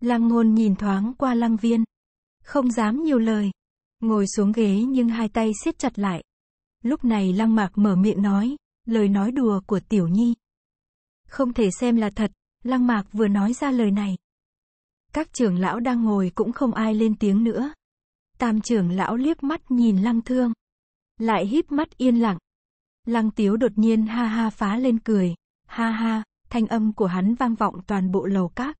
Lăng ngôn nhìn thoáng qua lăng viên. Không dám nhiều lời. Ngồi xuống ghế nhưng hai tay siết chặt lại. Lúc này lăng mạc mở miệng nói, lời nói đùa của tiểu nhi. Không thể xem là thật, lăng mạc vừa nói ra lời này. Các trưởng lão đang ngồi cũng không ai lên tiếng nữa. Tam trưởng lão liếc mắt nhìn lăng thương. Lại híp mắt yên lặng. Lăng tiếu đột nhiên ha ha phá lên cười. Ha ha, thanh âm của hắn vang vọng toàn bộ lầu các.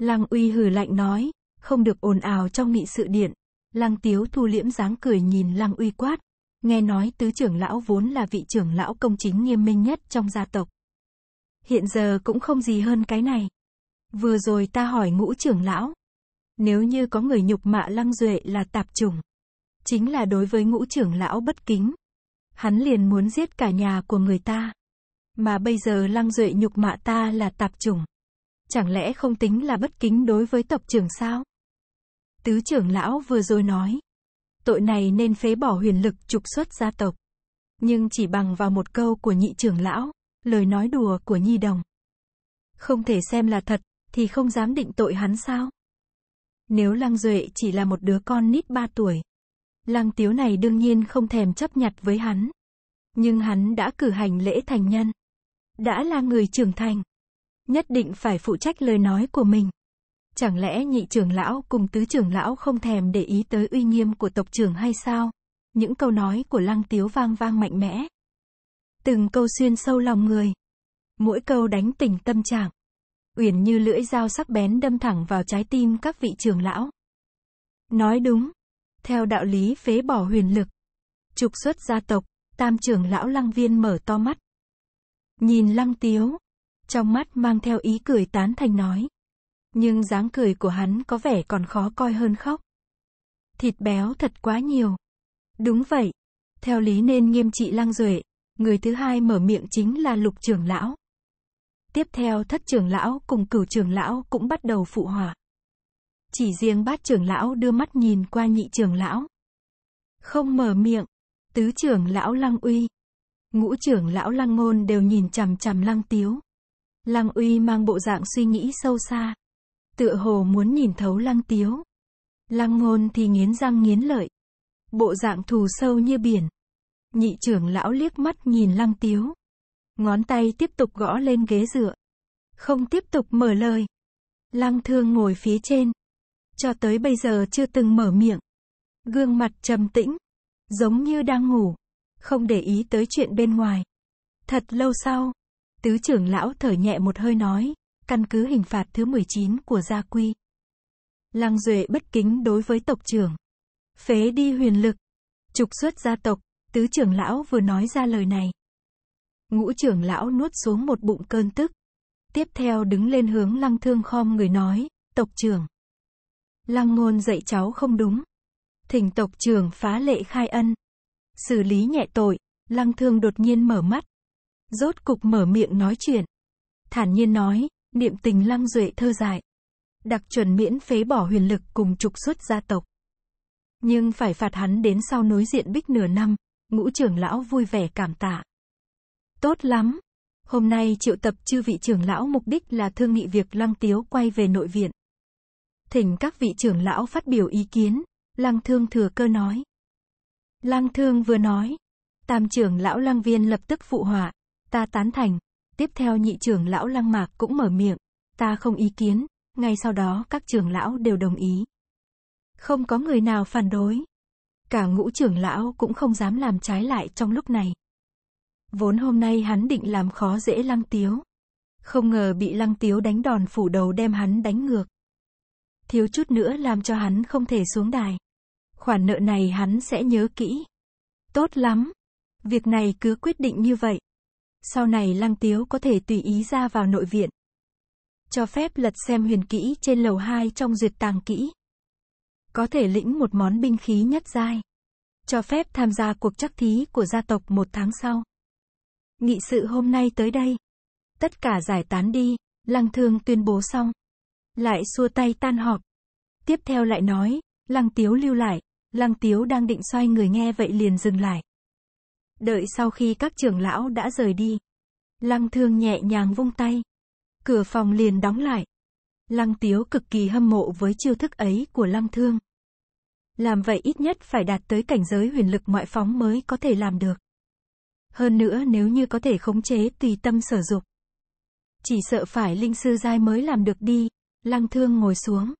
Lăng uy hừ lạnh nói, không được ồn ào trong nghị sự điện. Lăng tiếu thu liễm dáng cười nhìn lăng uy quát. Nghe nói tứ trưởng lão vốn là vị trưởng lão công chính nghiêm minh nhất trong gia tộc. Hiện giờ cũng không gì hơn cái này. Vừa rồi ta hỏi ngũ trưởng lão. Nếu như có người nhục mạ lăng duệ là tạp chủng. Chính là đối với ngũ trưởng lão bất kính. Hắn liền muốn giết cả nhà của người ta. Mà bây giờ lăng duệ nhục mạ ta là tạp chủng chẳng lẽ không tính là bất kính đối với tộc trưởng sao? Tứ trưởng lão vừa rồi nói, tội này nên phế bỏ huyền lực trục xuất gia tộc. Nhưng chỉ bằng vào một câu của nhị trưởng lão, lời nói đùa của nhi đồng. Không thể xem là thật, thì không dám định tội hắn sao? Nếu Lăng Duệ chỉ là một đứa con nít ba tuổi, Lăng Tiếu này đương nhiên không thèm chấp nhặt với hắn. Nhưng hắn đã cử hành lễ thành nhân. Đã là người trưởng thành, nhất định phải phụ trách lời nói của mình. Chẳng lẽ nhị trưởng lão cùng tứ trưởng lão không thèm để ý tới uy nghiêm của tộc trưởng hay sao? Những câu nói của lăng tiếu vang vang mạnh mẽ. Từng câu xuyên sâu lòng người. Mỗi câu đánh tỉnh tâm trạng. Uyển như lưỡi dao sắc bén đâm thẳng vào trái tim các vị trưởng lão. Nói đúng. Theo đạo lý phế bỏ huyền lực. Trục xuất gia tộc, tam trưởng lão lăng viên mở to mắt. Nhìn lăng tiếu, trong mắt mang theo ý cười tán thành nói. Nhưng dáng cười của hắn có vẻ còn khó coi hơn khóc. Thịt béo thật quá nhiều. Đúng vậy. Theo lý nên nghiêm trị lăng duệ, người thứ hai mở miệng chính là lục trưởng lão. Tiếp theo thất trưởng lão cùng cửu trưởng lão cũng bắt đầu phụ họa. Chỉ riêng bát trưởng lão đưa mắt nhìn qua nhị trưởng lão. Không mở miệng, tứ trưởng lão lăng uy, ngũ trưởng lão lăng ngôn đều nhìn chằm chằm lăng tiếu. Lăng uy mang bộ dạng suy nghĩ sâu xa. Tựa hồ muốn nhìn thấu lăng tiếu. Lăng ngôn thì nghiến răng nghiến lợi. Bộ dạng thù sâu như biển. Nhị trưởng lão liếc mắt nhìn lăng tiếu. Ngón tay tiếp tục gõ lên ghế dựa. Không tiếp tục mở lời. Lăng thương ngồi phía trên. Cho tới bây giờ chưa từng mở miệng. Gương mặt trầm tĩnh. Giống như đang ngủ. Không để ý tới chuyện bên ngoài. Thật lâu sau, Tứ trưởng lão thở nhẹ một hơi nói, căn cứ hình phạt thứ 19 của gia quy. Lăng Duệ bất kính đối với tộc trưởng. Phế đi huyền lực. Trục xuất gia tộc, tứ trưởng lão vừa nói ra lời này. Ngũ trưởng lão nuốt xuống một bụng cơn tức. Tiếp theo đứng lên hướng lăng thương khom người nói, tộc trưởng. Lăng ngôn dạy cháu không đúng. Thỉnh tộc trưởng phá lệ khai ân. Xử lý nhẹ tội, lăng thương đột nhiên mở mắt, Rốt cục mở miệng nói chuyện. Thản nhiên nói, niệm tình lăng duệ thơ dại. Đặc chuẩn miễn phế bỏ huyền lực cùng trục xuất gia tộc. Nhưng phải phạt hắn đến sau núi diện bích nửa năm, ngũ trưởng lão vui vẻ cảm tạ. Tốt lắm. Hôm nay triệu tập chư vị trưởng lão mục đích là thương nghị việc lăng tiếu quay về nội viện. Thỉnh các vị trưởng lão phát biểu ý kiến, lăng thương thừa cơ nói. Lăng thương vừa nói, tam trưởng lão lăng viên lập tức phụ họa, Ta tán thành. Tiếp theo nhị trưởng lão lăng mạc cũng mở miệng. Ta không ý kiến. Ngay sau đó các trưởng lão đều đồng ý. Không có người nào phản đối. Cả ngũ trưởng lão cũng không dám làm trái lại trong lúc này. Vốn hôm nay hắn định làm khó dễ lăng tiếu. Không ngờ bị lăng tiếu đánh đòn phủ đầu đem hắn đánh ngược. Thiếu chút nữa làm cho hắn không thể xuống đài. Khoản nợ này hắn sẽ nhớ kỹ. Tốt lắm. Việc này cứ quyết định như vậy. Sau này Lăng Tiếu có thể tùy ý ra vào nội viện. Cho phép lật xem huyền kỹ trên lầu 2 trong duyệt tàng kỹ. Có thể lĩnh một món binh khí nhất giai. Cho phép tham gia cuộc chắc thí của gia tộc một tháng sau. Nghị sự hôm nay tới đây. Tất cả giải tán đi, Lăng Thương tuyên bố xong. Lại xua tay tan họp. Tiếp theo lại nói, Lăng Tiếu lưu lại, Lăng Tiếu đang định xoay người nghe vậy liền dừng lại. Đợi sau khi các trưởng lão đã rời đi, Lăng Thương nhẹ nhàng vung tay, cửa phòng liền đóng lại. Lăng Tiếu cực kỳ hâm mộ với chiêu thức ấy của Lăng Thương. Làm vậy ít nhất phải đạt tới cảnh giới huyền lực ngoại phóng mới có thể làm được. Hơn nữa nếu như có thể khống chế tùy tâm sở dục. Chỉ sợ phải linh sư giai mới làm được đi. Lăng Thương ngồi xuống.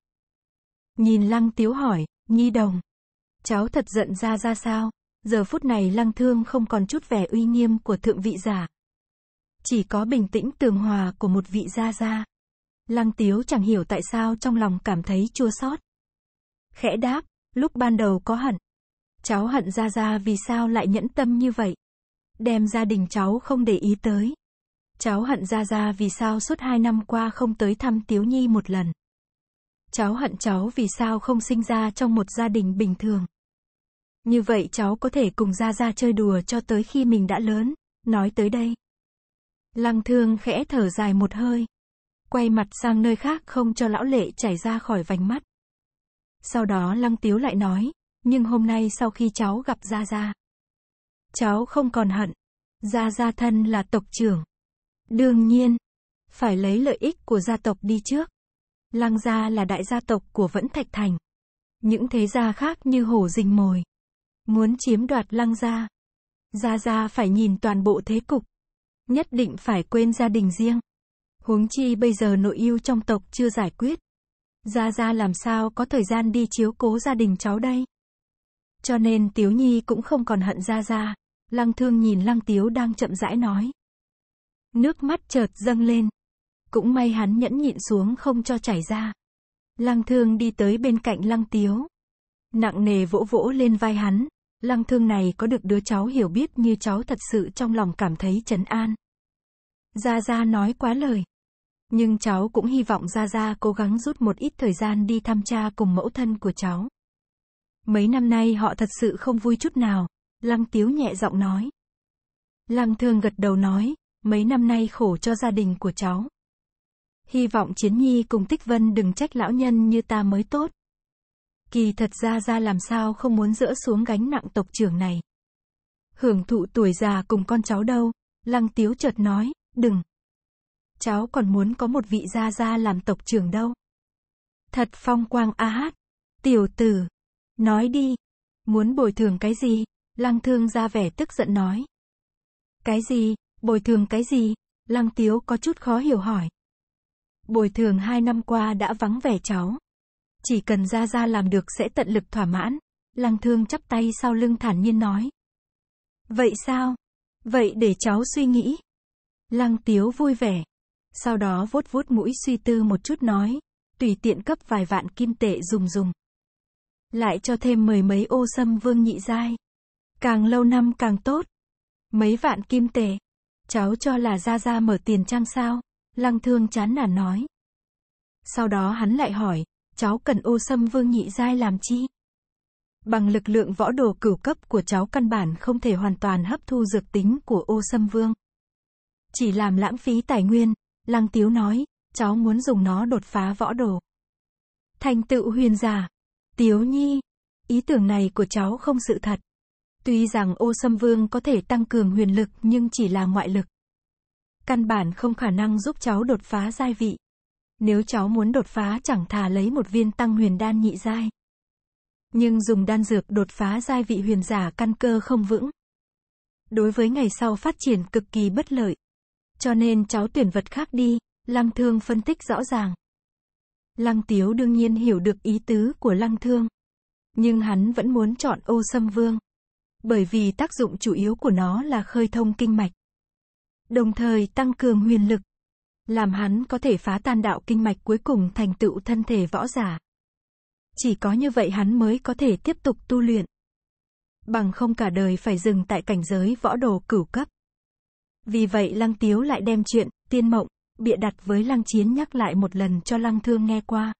Nhìn Lăng Tiếu hỏi, Nhi Đồng. Cháu thật giận ra ra sao? Giờ phút này lăng thương không còn chút vẻ uy nghiêm của thượng vị giả. Chỉ có bình tĩnh tường hòa của một vị gia gia. Lăng tiếu chẳng hiểu tại sao trong lòng cảm thấy chua xót. Khẽ đáp, lúc ban đầu có hận. Cháu hận gia gia vì sao lại nhẫn tâm như vậy. Đem gia đình cháu không để ý tới. Cháu hận Gia Gia vì sao suốt hai năm qua không tới thăm Tiếu Nhi một lần. Cháu hận cháu vì sao không sinh ra trong một gia đình bình thường. Như vậy cháu có thể cùng Gia Gia chơi đùa cho tới khi mình đã lớn. Nói tới đây. Lăng thương khẽ thở dài một hơi. Quay mặt sang nơi khác không cho lão lệ chảy ra khỏi vành mắt. Sau đó lăng tiếu lại nói. Nhưng hôm nay sau khi cháu gặp Gia Gia. Cháu không còn hận. Gia Gia thân là tộc trưởng. Đương nhiên. Phải lấy lợi ích của gia tộc đi trước. Lăng gia là đại gia tộc của Vẫn Thạch Thành. Những thế gia khác như hổ dình mồi, Muốn chiếm đoạt lăng gia. Gia Gia phải nhìn toàn bộ thế cục. Nhất định phải quên gia đình riêng. Huống chi bây giờ nội yêu trong tộc chưa giải quyết. Gia Gia làm sao có thời gian đi chiếu cố gia đình cháu đây. Cho nên Tiếu Nhi cũng không còn hận Gia Gia. Lăng thương nhìn Lăng Tiếu đang chậm rãi nói. Nước mắt chợt dâng lên. Cũng may hắn nhẫn nhịn xuống không cho chảy ra. Lăng thương đi tới bên cạnh Lăng Tiếu. Nặng nề vỗ vỗ lên vai hắn. Lăng thương này có được đứa cháu hiểu biết như cháu thật sự trong lòng cảm thấy chấn an. Gia Gia nói quá lời. Nhưng cháu cũng hy vọng Gia Gia cố gắng rút một ít thời gian đi thăm cha cùng mẫu thân của cháu. Mấy năm nay họ thật sự không vui chút nào, Lăng Tiếu nhẹ giọng nói. Lăng Thương gật đầu nói, mấy năm nay khổ cho gia đình của cháu. Hy vọng Chiến Nhi cùng Tích Vân đừng trách lão nhân như ta mới tốt. Kỳ thật ra ra làm sao không muốn dỡ xuống gánh nặng tộc trưởng này. Hưởng thụ tuổi già cùng con cháu đâu, lăng tiếu chợt nói, đừng. Cháu còn muốn có một vị gia gia làm tộc trưởng đâu. Thật phong quang a hát. Tiểu tử. Nói đi. Muốn bồi thường cái gì? Lăng thương ra vẻ tức giận nói. Cái gì? Bồi thường cái gì? Lăng tiếu có chút khó hiểu hỏi. Bồi thường hai năm qua đã vắng vẻ cháu. Chỉ cần gia gia làm được sẽ tận lực thỏa mãn. Lăng thương chắp tay sau lưng thản nhiên nói. Vậy sao? Vậy để cháu suy nghĩ. Lăng tiếu vui vẻ. Sau đó vuốt vuốt mũi suy tư một chút nói. Tùy tiện cấp vài vạn kim tệ dùng dùng. Lại cho thêm mười mấy ô sâm vương nhị giai. Càng lâu năm càng tốt. Mấy vạn kim tệ. Cháu cho là ra ra mở tiền trang sao? Lăng thương chán nản nói. Sau đó hắn lại hỏi, cháu cần ô sâm vương nhị giai làm chi? Bằng lực lượng võ đồ cửu cấp của cháu căn bản không thể hoàn toàn hấp thu dược tính của ô sâm vương. Chỉ làm lãng phí tài nguyên, lăng tiếu nói, cháu muốn dùng nó đột phá võ đồ. Thành tựu huyền giả. Tiếu nhi, ý tưởng này của cháu không sự thật. Tuy rằng ô sâm vương có thể tăng cường huyền lực nhưng chỉ là ngoại lực. Căn bản không khả năng giúp cháu đột phá giai vị. Nếu cháu muốn đột phá chẳng thà lấy một viên tăng huyền đan nhị giai. Nhưng dùng đan dược đột phá giai vị huyền giả căn cơ không vững. Đối với ngày sau phát triển cực kỳ bất lợi. Cho nên cháu tuyển vật khác đi, Lăng Thương phân tích rõ ràng. Lăng Tiếu đương nhiên hiểu được ý tứ của Lăng Thương. Nhưng hắn vẫn muốn chọn ô sâm vương. Bởi vì tác dụng chủ yếu của nó là khơi thông kinh mạch. Đồng thời tăng cường huyền lực làm hắn có thể phá tan đạo kinh mạch cuối cùng thành tựu thân thể võ giả. Chỉ có như vậy hắn mới có thể tiếp tục tu luyện. Bằng không cả đời phải dừng tại cảnh giới võ đồ cửu cấp. Vì vậy Lăng Tiếu lại đem chuyện, tiên mộng, bịa đặt với Lăng Chiến nhắc lại một lần cho Lăng Thương nghe qua.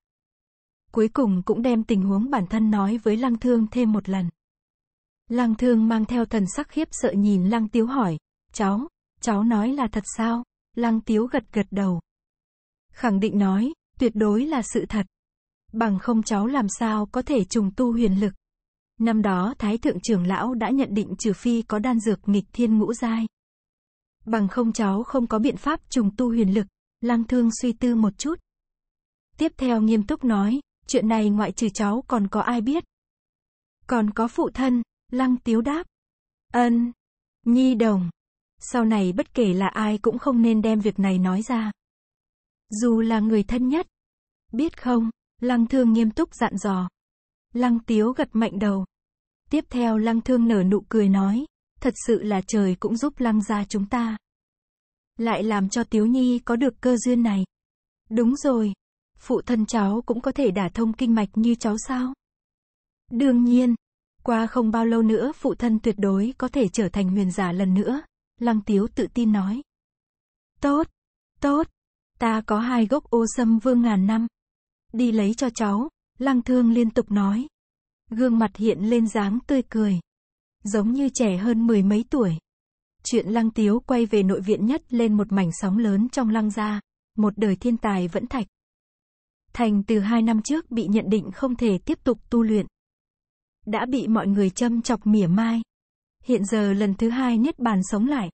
Cuối cùng cũng đem tình huống bản thân nói với Lăng Thương thêm một lần. Lăng Thương mang theo thần sắc khiếp sợ nhìn Lăng Tiếu hỏi, cháu, cháu nói là thật sao? Lăng Tiếu gật gật đầu. Khẳng định nói, tuyệt đối là sự thật. Bằng không cháu làm sao có thể trùng tu huyền lực. Năm đó Thái Thượng trưởng lão đã nhận định trừ phi có đan dược nghịch thiên ngũ giai. Bằng không cháu không có biện pháp trùng tu huyền lực. Lăng thương suy tư một chút. Tiếp theo nghiêm túc nói, chuyện này ngoại trừ cháu còn có ai biết. Còn có phụ thân, Lăng Tiếu đáp. Ân. Nhi đồng. Sau này bất kể là ai cũng không nên đem việc này nói ra. Dù là người thân nhất. Biết không, Lăng Thương nghiêm túc dặn dò. Lăng Tiếu gật mạnh đầu. Tiếp theo Lăng Thương nở nụ cười nói, thật sự là trời cũng giúp Lăng gia chúng ta. Lại làm cho Tiếu Nhi có được cơ duyên này. Đúng rồi, phụ thân cháu cũng có thể đả thông kinh mạch như cháu sao? Đương nhiên, qua không bao lâu nữa phụ thân tuyệt đối có thể trở thành huyền giả lần nữa. Lăng Tiếu tự tin nói. Tốt, tốt, ta có hai gốc ô sâm vương ngàn năm. Đi lấy cho cháu, Lăng Thương liên tục nói. Gương mặt hiện lên dáng tươi cười. Giống như trẻ hơn mười mấy tuổi. Chuyện Lăng Tiếu quay về nội viện nhất lên một mảnh sóng lớn trong Lăng gia, một đời thiên tài vẫn thạch. Thành từ hai năm trước bị nhận định không thể tiếp tục tu luyện. Đã bị mọi người châm chọc mỉa mai. Hiện giờ lần thứ hai Niết Bàn sống lại.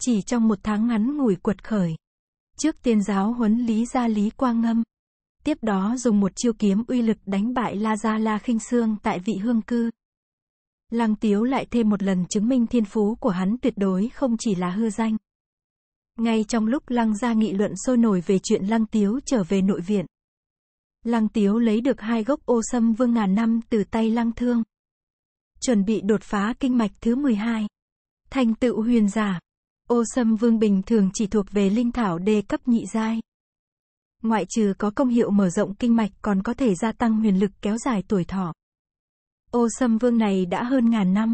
Chỉ trong một tháng ngắn ngủi quật khởi. Trước tiên giáo huấn Lý Gia Lý Quang Ngâm. Tiếp đó dùng một chiêu kiếm uy lực đánh bại La Gia La kinh Sương tại vị hương cư. Lăng Tiếu lại thêm một lần chứng minh thiên phú của hắn tuyệt đối không chỉ là hư danh. Ngay trong lúc Lăng Gia nghị luận sôi nổi về chuyện Lăng Tiếu trở về nội viện. Lăng Tiếu lấy được hai gốc ô sâm vương ngàn năm từ tay Lăng Thương chuẩn bị đột phá kinh mạch thứ 12. Thành tựu huyền giả. Ô sâm vương bình thường chỉ thuộc về linh thảo đề cấp nhị giai. Ngoại trừ có công hiệu mở rộng kinh mạch còn có thể gia tăng huyền lực kéo dài tuổi thọ. Ô sâm vương này đã hơn ngàn năm.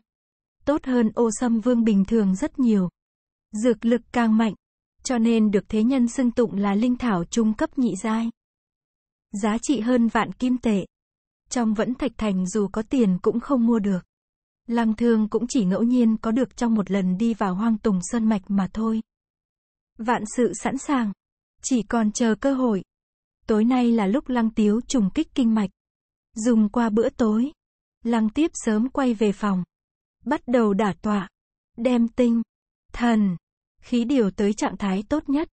Tốt hơn ô sâm vương bình thường rất nhiều. Dược lực càng mạnh, cho nên được thế nhân xưng tụng là linh thảo trung cấp nhị giai. Giá trị hơn vạn kim tệ. Trong vẫn thạch thành dù có tiền cũng không mua được. Lăng thương cũng chỉ ngẫu nhiên có được trong một lần đi vào hoang tùng sơn mạch mà thôi. Vạn sự sẵn sàng. Chỉ còn chờ cơ hội. Tối nay là lúc lăng tiếu trùng kích kinh mạch. Dùng qua bữa tối. Lăng tiếp sớm quay về phòng. Bắt đầu đả tọa. Đem tinh. Thần. Khí điều tới trạng thái tốt nhất.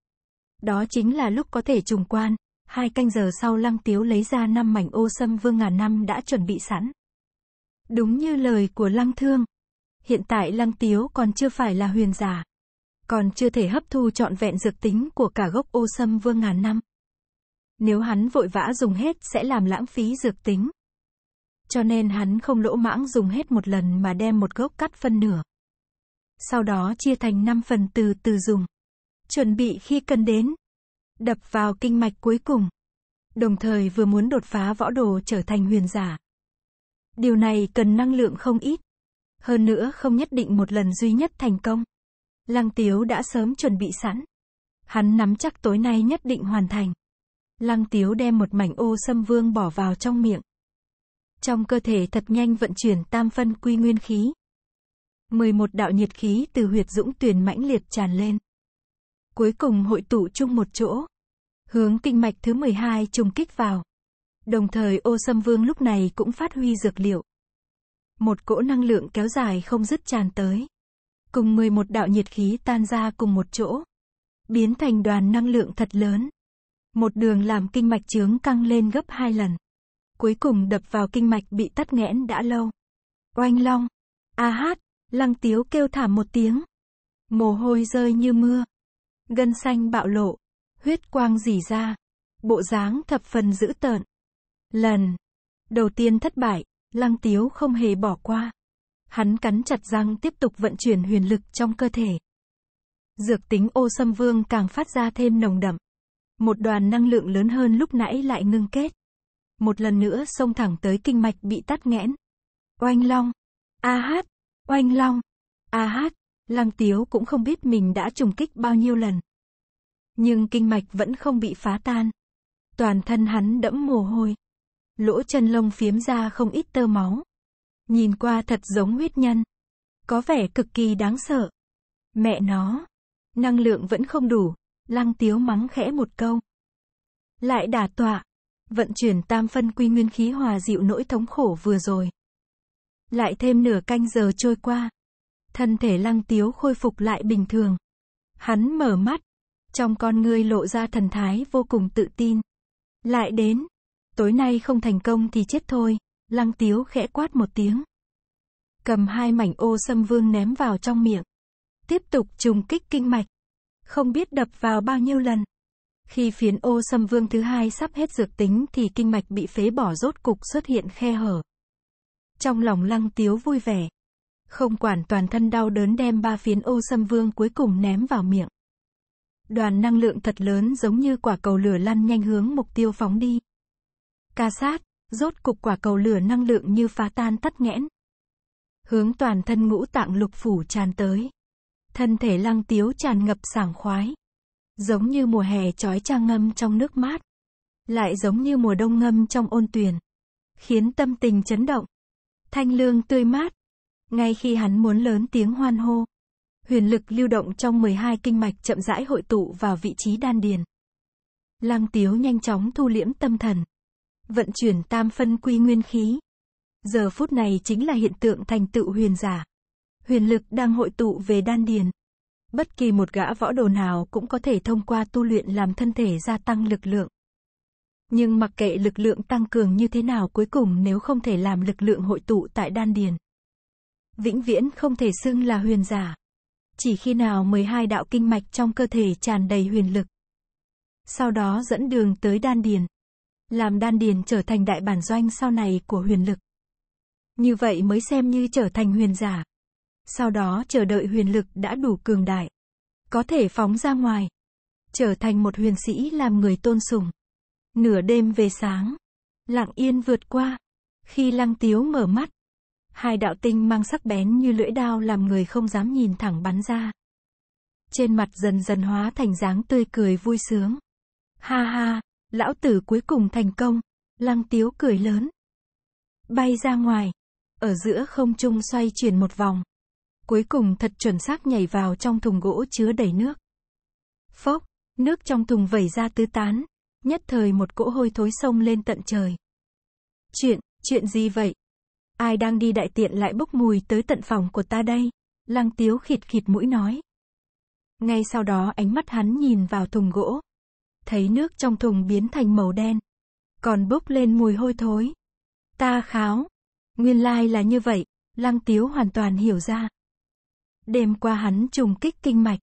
Đó chính là lúc có thể trùng quan. Hai canh giờ sau lăng tiếu lấy ra năm mảnh ô sâm vương ngàn năm đã chuẩn bị sẵn. Đúng như lời của Lăng Thương. Hiện tại Lăng Tiếu còn chưa phải là huyền giả. Còn chưa thể hấp thu trọn vẹn dược tính của cả gốc ô sâm vương ngàn năm. Nếu hắn vội vã dùng hết sẽ làm lãng phí dược tính. Cho nên hắn không lỗ mãng dùng hết một lần mà đem một gốc cắt phân nửa. Sau đó chia thành 5 phần từ từ dùng. Chuẩn bị khi cần đến. Đập vào kinh mạch cuối cùng. Đồng thời vừa muốn đột phá võ đồ trở thành huyền giả. Điều này cần năng lượng không ít. Hơn nữa không nhất định một lần duy nhất thành công. Lăng Tiếu đã sớm chuẩn bị sẵn. Hắn nắm chắc tối nay nhất định hoàn thành. Lăng Tiếu đem một mảnh ô sâm vương bỏ vào trong miệng. Trong cơ thể thật nhanh vận chuyển tam phân quy nguyên khí. 11 đạo nhiệt khí từ huyệt dũng tuyền mãnh liệt tràn lên. Cuối cùng hội tụ chung một chỗ. Hướng kinh mạch thứ 12 trùng kích vào. Đồng thời ô sâm vương lúc này cũng phát huy dược liệu. Một cỗ năng lượng kéo dài không dứt tràn tới. Cùng 11 đạo nhiệt khí tan ra cùng một chỗ. Biến thành đoàn năng lượng thật lớn. Một đường làm kinh mạch trướng căng lên gấp hai lần. Cuối cùng đập vào kinh mạch bị tắt nghẽn đã lâu. Oanh long. A hát. Lăng tiếu kêu thảm một tiếng. Mồ hôi rơi như mưa. Gân xanh bạo lộ. Huyết quang rỉ ra. Bộ dáng thập phần dữ tợn. Lần đầu tiên thất bại, Lăng Tiếu không hề bỏ qua. Hắn cắn chặt răng tiếp tục vận chuyển huyền lực trong cơ thể. Dược tính ô xâm vương càng phát ra thêm nồng đậm. Một đoàn năng lượng lớn hơn lúc nãy lại ngưng kết. Một lần nữa xông thẳng tới kinh mạch bị tắt nghẽn. Oanh long. A hát. Oanh long. A hát. Lăng Tiếu cũng không biết mình đã trùng kích bao nhiêu lần. Nhưng kinh mạch vẫn không bị phá tan. Toàn thân hắn đẫm mồ hôi lỗ chân lông phiếm ra không ít tơ máu. Nhìn qua thật giống huyết nhân. Có vẻ cực kỳ đáng sợ. Mẹ nó. Năng lượng vẫn không đủ. Lăng tiếu mắng khẽ một câu. Lại đả tọa. Vận chuyển tam phân quy nguyên khí hòa dịu nỗi thống khổ vừa rồi. Lại thêm nửa canh giờ trôi qua. Thân thể lăng tiếu khôi phục lại bình thường. Hắn mở mắt. Trong con ngươi lộ ra thần thái vô cùng tự tin. Lại đến. Tối nay không thành công thì chết thôi. Lăng tiếu khẽ quát một tiếng. Cầm hai mảnh ô xâm vương ném vào trong miệng. Tiếp tục trùng kích kinh mạch. Không biết đập vào bao nhiêu lần. Khi phiến ô xâm vương thứ hai sắp hết dược tính thì kinh mạch bị phế bỏ rốt cục xuất hiện khe hở. Trong lòng lăng tiếu vui vẻ. Không quản toàn thân đau đớn đem ba phiến ô xâm vương cuối cùng ném vào miệng. Đoàn năng lượng thật lớn giống như quả cầu lửa lăn nhanh hướng mục tiêu phóng đi. Ca sát, rốt cục quả cầu lửa năng lượng như phá tan tắt nghẽn. Hướng toàn thân ngũ tạng lục phủ tràn tới. Thân thể lăng tiếu tràn ngập sảng khoái. Giống như mùa hè trói trang ngâm trong nước mát. Lại giống như mùa đông ngâm trong ôn tuyền. Khiến tâm tình chấn động. Thanh lương tươi mát. Ngay khi hắn muốn lớn tiếng hoan hô. Huyền lực lưu động trong 12 kinh mạch chậm rãi hội tụ vào vị trí đan điền. Lăng tiếu nhanh chóng thu liễm tâm thần vận chuyển tam phân quy nguyên khí. Giờ phút này chính là hiện tượng thành tựu huyền giả. Huyền lực đang hội tụ về đan điền. Bất kỳ một gã võ đồ nào cũng có thể thông qua tu luyện làm thân thể gia tăng lực lượng. Nhưng mặc kệ lực lượng tăng cường như thế nào cuối cùng nếu không thể làm lực lượng hội tụ tại đan điền. Vĩnh viễn không thể xưng là huyền giả. Chỉ khi nào 12 đạo kinh mạch trong cơ thể tràn đầy huyền lực. Sau đó dẫn đường tới đan điền làm đan điền trở thành đại bản doanh sau này của huyền lực. Như vậy mới xem như trở thành huyền giả. Sau đó chờ đợi huyền lực đã đủ cường đại. Có thể phóng ra ngoài. Trở thành một huyền sĩ làm người tôn sùng. Nửa đêm về sáng. Lặng yên vượt qua. Khi lăng tiếu mở mắt. Hai đạo tinh mang sắc bén như lưỡi đao làm người không dám nhìn thẳng bắn ra. Trên mặt dần dần hóa thành dáng tươi cười vui sướng. Ha ha, Lão tử cuối cùng thành công. Lăng tiếu cười lớn. Bay ra ngoài. Ở giữa không trung xoay chuyển một vòng. Cuối cùng thật chuẩn xác nhảy vào trong thùng gỗ chứa đầy nước. Phốc, nước trong thùng vẩy ra tứ tán. Nhất thời một cỗ hôi thối sông lên tận trời. Chuyện, chuyện gì vậy? Ai đang đi đại tiện lại bốc mùi tới tận phòng của ta đây? Lăng tiếu khịt khịt mũi nói. Ngay sau đó ánh mắt hắn nhìn vào thùng gỗ, thấy nước trong thùng biến thành màu đen. Còn bốc lên mùi hôi thối. Ta kháo. Nguyên lai là như vậy, lăng tiếu hoàn toàn hiểu ra. Đêm qua hắn trùng kích kinh mạch.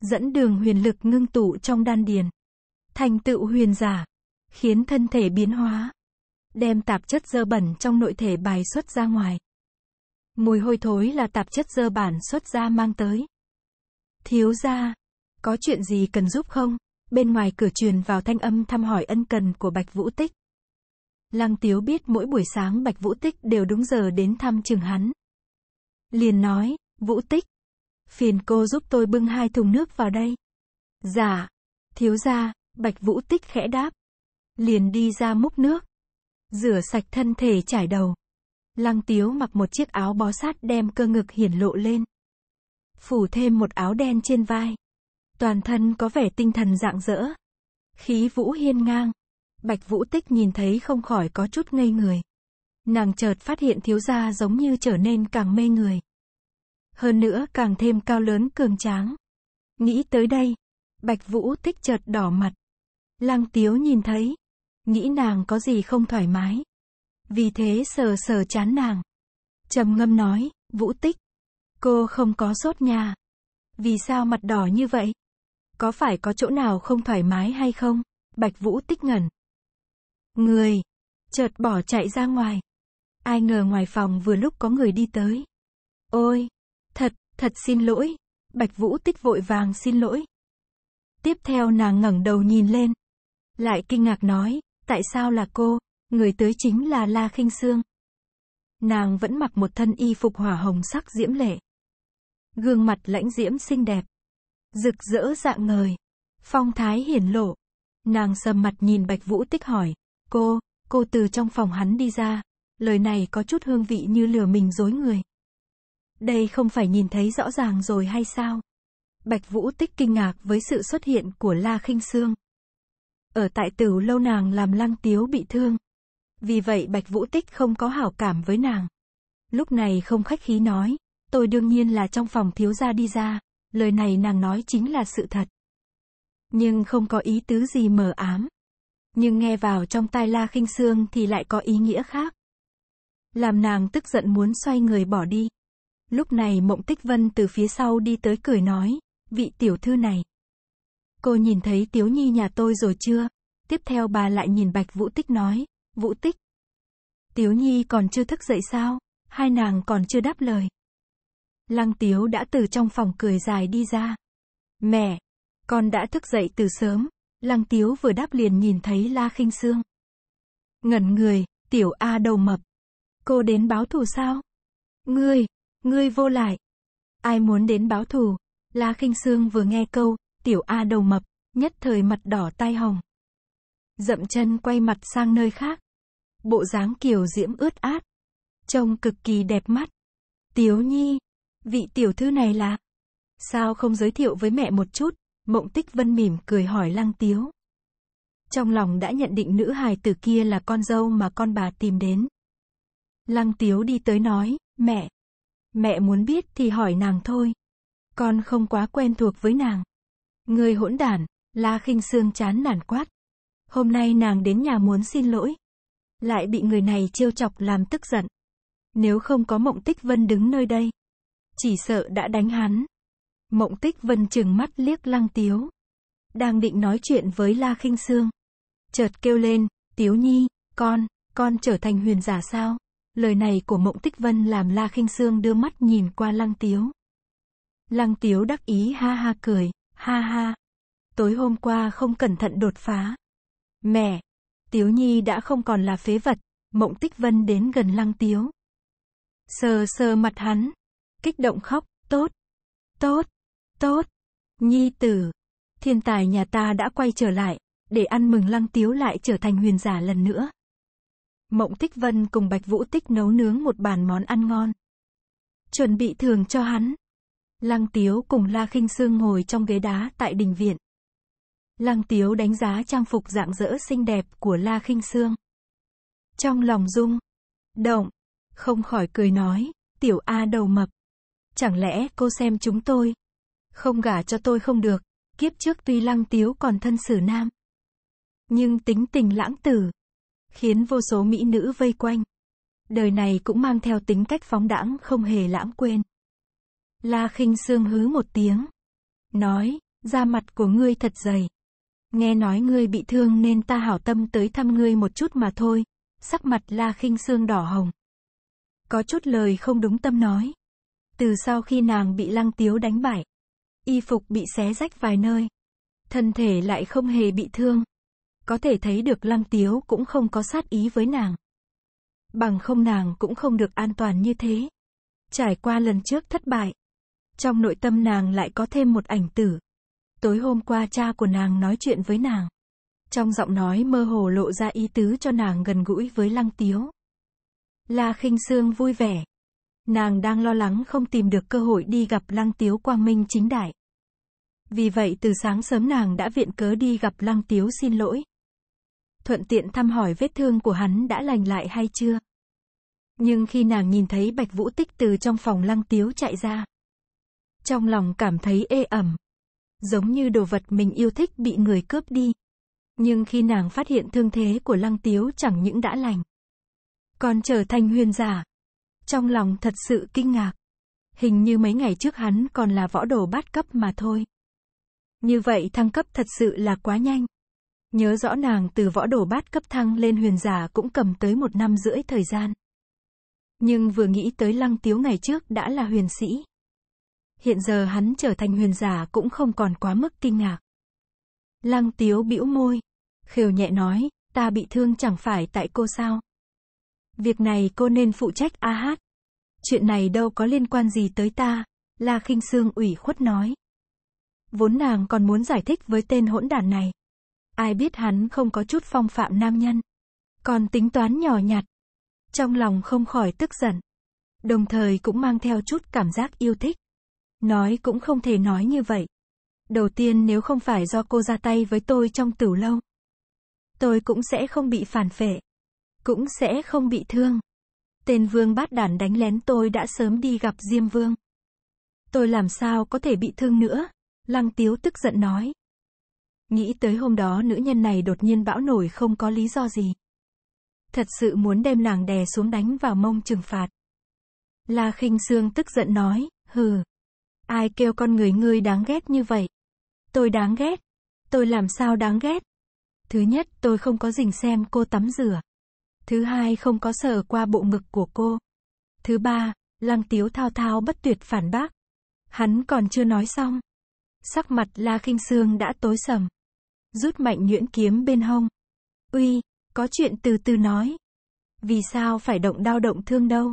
Dẫn đường huyền lực ngưng tụ trong đan điền. Thành tựu huyền giả. Khiến thân thể biến hóa. Đem tạp chất dơ bẩn trong nội thể bài xuất ra ngoài. Mùi hôi thối là tạp chất dơ bản xuất ra mang tới. Thiếu ra, có chuyện gì cần giúp không? bên ngoài cửa truyền vào thanh âm thăm hỏi ân cần của Bạch Vũ Tích. Lăng Tiếu biết mỗi buổi sáng Bạch Vũ Tích đều đúng giờ đến thăm trường hắn. Liền nói, Vũ Tích, phiền cô giúp tôi bưng hai thùng nước vào đây. Dạ, thiếu gia, Bạch Vũ Tích khẽ đáp. Liền đi ra múc nước. Rửa sạch thân thể trải đầu. Lăng Tiếu mặc một chiếc áo bó sát đem cơ ngực hiển lộ lên. Phủ thêm một áo đen trên vai toàn thân có vẻ tinh thần rạng rỡ. Khí vũ hiên ngang. Bạch Vũ Tích nhìn thấy không khỏi có chút ngây người. Nàng chợt phát hiện thiếu gia giống như trở nên càng mê người. Hơn nữa càng thêm cao lớn cường tráng. Nghĩ tới đây, Bạch Vũ Tích chợt đỏ mặt. Lăng Tiếu nhìn thấy, nghĩ nàng có gì không thoải mái. Vì thế sờ sờ chán nàng. trầm ngâm nói, Vũ Tích, cô không có sốt nhà. Vì sao mặt đỏ như vậy? Có phải có chỗ nào không thoải mái hay không? Bạch Vũ tích ngẩn. Người. Chợt bỏ chạy ra ngoài. Ai ngờ ngoài phòng vừa lúc có người đi tới. Ôi. Thật, thật xin lỗi. Bạch Vũ tích vội vàng xin lỗi. Tiếp theo nàng ngẩng đầu nhìn lên. Lại kinh ngạc nói, tại sao là cô, người tới chính là La khinh Sương. Nàng vẫn mặc một thân y phục hỏa hồng sắc diễm lệ. Gương mặt lãnh diễm xinh đẹp, rực rỡ dạng ngời, phong thái hiển lộ. Nàng sầm mặt nhìn Bạch Vũ Tích hỏi, cô, cô từ trong phòng hắn đi ra, lời này có chút hương vị như lừa mình dối người. Đây không phải nhìn thấy rõ ràng rồi hay sao? Bạch Vũ Tích kinh ngạc với sự xuất hiện của La Khinh Sương. Ở tại tử lâu nàng làm lăng tiếu bị thương. Vì vậy Bạch Vũ Tích không có hảo cảm với nàng. Lúc này không khách khí nói, tôi đương nhiên là trong phòng thiếu gia đi ra lời này nàng nói chính là sự thật. Nhưng không có ý tứ gì mờ ám. Nhưng nghe vào trong tai La khinh Sương thì lại có ý nghĩa khác. Làm nàng tức giận muốn xoay người bỏ đi. Lúc này Mộng Tích Vân từ phía sau đi tới cười nói, vị tiểu thư này. Cô nhìn thấy Tiếu Nhi nhà tôi rồi chưa? Tiếp theo bà lại nhìn Bạch Vũ Tích nói, Vũ Tích. Tiếu Nhi còn chưa thức dậy sao? Hai nàng còn chưa đáp lời. Lăng Tiếu đã từ trong phòng cười dài đi ra. Mẹ, con đã thức dậy từ sớm. Lăng Tiếu vừa đáp liền nhìn thấy La Kinh Sương. Ngẩn người, tiểu A đầu mập. Cô đến báo thù sao? Ngươi, ngươi vô lại. Ai muốn đến báo thù? La Kinh Sương vừa nghe câu, tiểu A đầu mập, nhất thời mặt đỏ tai hồng. Dậm chân quay mặt sang nơi khác. Bộ dáng kiều diễm ướt át. Trông cực kỳ đẹp mắt. Tiếu nhi, Vị tiểu thư này là... Sao không giới thiệu với mẹ một chút? Mộng tích vân mỉm cười hỏi lăng tiếu. Trong lòng đã nhận định nữ hài tử kia là con dâu mà con bà tìm đến. Lăng tiếu đi tới nói, mẹ. Mẹ muốn biết thì hỏi nàng thôi. Con không quá quen thuộc với nàng. Người hỗn đản, la khinh xương chán nản quát. Hôm nay nàng đến nhà muốn xin lỗi. Lại bị người này trêu chọc làm tức giận. Nếu không có mộng tích vân đứng nơi đây, chỉ sợ đã đánh hắn. Mộng tích vân chừng mắt liếc lăng tiếu. Đang định nói chuyện với La khinh Sương. Chợt kêu lên, tiếu nhi, con, con trở thành huyền giả sao? Lời này của mộng tích vân làm La khinh Sương đưa mắt nhìn qua lăng tiếu. Lăng tiếu đắc ý ha ha cười, ha ha. Tối hôm qua không cẩn thận đột phá. Mẹ, tiếu nhi đã không còn là phế vật, mộng tích vân đến gần lăng tiếu. Sờ sờ mặt hắn, kích động khóc, tốt, tốt, tốt, nhi tử, thiên tài nhà ta đã quay trở lại, để ăn mừng lăng tiếu lại trở thành huyền giả lần nữa. Mộng Tích Vân cùng Bạch Vũ Tích nấu nướng một bàn món ăn ngon. Chuẩn bị thường cho hắn. Lăng Tiếu cùng La kinh Sương ngồi trong ghế đá tại đình viện. Lăng Tiếu đánh giá trang phục dạng dỡ xinh đẹp của La kinh Sương. Trong lòng rung, động, không khỏi cười nói, tiểu A đầu mập, Chẳng lẽ cô xem chúng tôi? Không gả cho tôi không được. Kiếp trước tuy lăng tiếu còn thân xử nam. Nhưng tính tình lãng tử. Khiến vô số mỹ nữ vây quanh. Đời này cũng mang theo tính cách phóng đãng không hề lãng quên. La khinh sương hứ một tiếng. Nói, da mặt của ngươi thật dày. Nghe nói ngươi bị thương nên ta hảo tâm tới thăm ngươi một chút mà thôi. Sắc mặt La khinh sương đỏ hồng. Có chút lời không đúng tâm nói. Từ sau khi nàng bị lăng tiếu đánh bại, y phục bị xé rách vài nơi, thân thể lại không hề bị thương. Có thể thấy được lăng tiếu cũng không có sát ý với nàng. Bằng không nàng cũng không được an toàn như thế. Trải qua lần trước thất bại, trong nội tâm nàng lại có thêm một ảnh tử. Tối hôm qua cha của nàng nói chuyện với nàng. Trong giọng nói mơ hồ lộ ra ý tứ cho nàng gần gũi với lăng tiếu. La khinh sương vui vẻ, Nàng đang lo lắng không tìm được cơ hội đi gặp Lăng Tiếu Quang Minh chính đại. Vì vậy từ sáng sớm nàng đã viện cớ đi gặp Lăng Tiếu xin lỗi. Thuận tiện thăm hỏi vết thương của hắn đã lành lại hay chưa. Nhưng khi nàng nhìn thấy Bạch Vũ Tích từ trong phòng Lăng Tiếu chạy ra, trong lòng cảm thấy ê ẩm, giống như đồ vật mình yêu thích bị người cướp đi. Nhưng khi nàng phát hiện thương thế của Lăng Tiếu chẳng những đã lành, còn trở thành huyền giả, trong lòng thật sự kinh ngạc. Hình như mấy ngày trước hắn còn là võ đồ bát cấp mà thôi. Như vậy thăng cấp thật sự là quá nhanh. Nhớ rõ nàng từ võ đồ bát cấp thăng lên huyền giả cũng cầm tới một năm rưỡi thời gian. Nhưng vừa nghĩ tới lăng tiếu ngày trước đã là huyền sĩ. Hiện giờ hắn trở thành huyền giả cũng không còn quá mức kinh ngạc. Lăng tiếu bĩu môi. Khều nhẹ nói, ta bị thương chẳng phải tại cô sao. Việc này cô nên phụ trách a hát. Chuyện này đâu có liên quan gì tới ta, La kinh Sương ủy khuất nói. Vốn nàng còn muốn giải thích với tên hỗn đản này. Ai biết hắn không có chút phong phạm nam nhân. Còn tính toán nhỏ nhặt. Trong lòng không khỏi tức giận. Đồng thời cũng mang theo chút cảm giác yêu thích. Nói cũng không thể nói như vậy. Đầu tiên nếu không phải do cô ra tay với tôi trong tử lâu. Tôi cũng sẽ không bị phản phệ cũng sẽ không bị thương. Tên vương bát đản đánh lén tôi đã sớm đi gặp Diêm Vương. Tôi làm sao có thể bị thương nữa? Lăng Tiếu tức giận nói. Nghĩ tới hôm đó nữ nhân này đột nhiên bão nổi không có lý do gì. Thật sự muốn đem nàng đè xuống đánh vào mông trừng phạt. La khinh Sương tức giận nói, hừ. Ai kêu con người ngươi đáng ghét như vậy? Tôi đáng ghét. Tôi làm sao đáng ghét? Thứ nhất, tôi không có dình xem cô tắm rửa. Thứ hai không có sờ qua bộ ngực của cô. Thứ ba, lăng tiếu thao thao bất tuyệt phản bác. Hắn còn chưa nói xong. Sắc mặt La khinh Sương đã tối sầm. Rút mạnh nhuyễn kiếm bên hông. Uy, có chuyện từ từ nói. Vì sao phải động đau động thương đâu?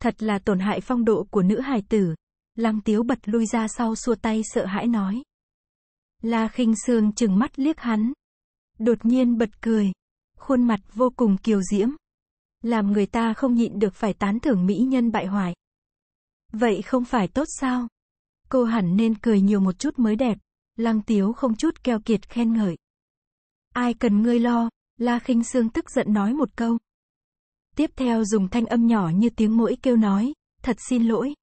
Thật là tổn hại phong độ của nữ hài tử. Lăng tiếu bật lui ra sau xua tay sợ hãi nói. La khinh Sương chừng mắt liếc hắn. Đột nhiên bật cười khuôn mặt vô cùng kiều diễm. Làm người ta không nhịn được phải tán thưởng mỹ nhân bại hoại. Vậy không phải tốt sao? Cô hẳn nên cười nhiều một chút mới đẹp. Lăng Tiếu không chút keo kiệt khen ngợi. Ai cần ngươi lo, La khinh Sương tức giận nói một câu. Tiếp theo dùng thanh âm nhỏ như tiếng mũi kêu nói, thật xin lỗi.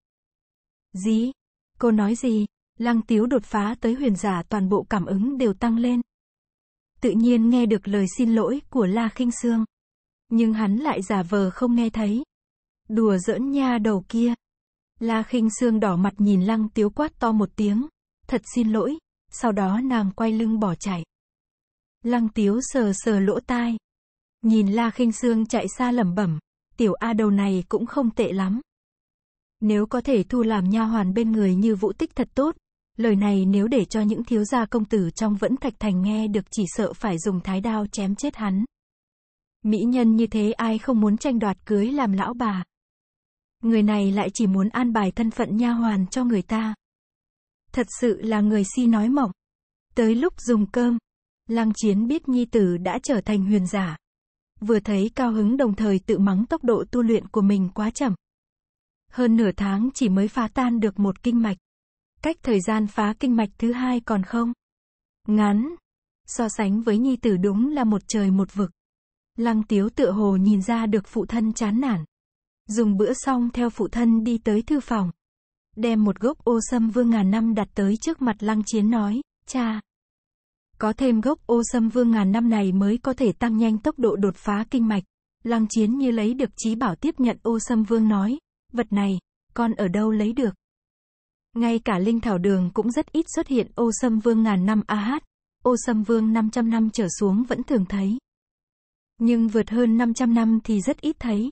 dí, Cô nói gì? Lăng Tiếu đột phá tới huyền giả toàn bộ cảm ứng đều tăng lên, tự nhiên nghe được lời xin lỗi của La Khinh Sương. Nhưng hắn lại giả vờ không nghe thấy. Đùa giỡn nha đầu kia. La Khinh Sương đỏ mặt nhìn Lăng Tiếu quát to một tiếng, "Thật xin lỗi." Sau đó nàng quay lưng bỏ chạy. Lăng Tiếu sờ sờ lỗ tai, nhìn La Khinh Sương chạy xa lẩm bẩm, "Tiểu a đầu này cũng không tệ lắm." Nếu có thể thu làm nha hoàn bên người như Vũ Tích thật tốt, Lời này nếu để cho những thiếu gia công tử trong vẫn thạch thành nghe được chỉ sợ phải dùng thái đao chém chết hắn. Mỹ nhân như thế ai không muốn tranh đoạt cưới làm lão bà. Người này lại chỉ muốn an bài thân phận nha hoàn cho người ta. Thật sự là người si nói mỏng. Tới lúc dùng cơm, Lăng Chiến biết nhi tử đã trở thành huyền giả. Vừa thấy cao hứng đồng thời tự mắng tốc độ tu luyện của mình quá chậm. Hơn nửa tháng chỉ mới phá tan được một kinh mạch. Cách thời gian phá kinh mạch thứ hai còn không? Ngắn. So sánh với nhi tử đúng là một trời một vực. Lăng tiếu tựa hồ nhìn ra được phụ thân chán nản. Dùng bữa xong theo phụ thân đi tới thư phòng. Đem một gốc ô sâm vương ngàn năm đặt tới trước mặt lăng chiến nói, cha. Có thêm gốc ô sâm vương ngàn năm này mới có thể tăng nhanh tốc độ đột phá kinh mạch. Lăng chiến như lấy được trí bảo tiếp nhận ô sâm vương nói, vật này, con ở đâu lấy được? Ngay cả linh thảo đường cũng rất ít xuất hiện ô sâm vương ngàn năm AH, ô sâm vương 500 năm trở xuống vẫn thường thấy. Nhưng vượt hơn 500 năm thì rất ít thấy.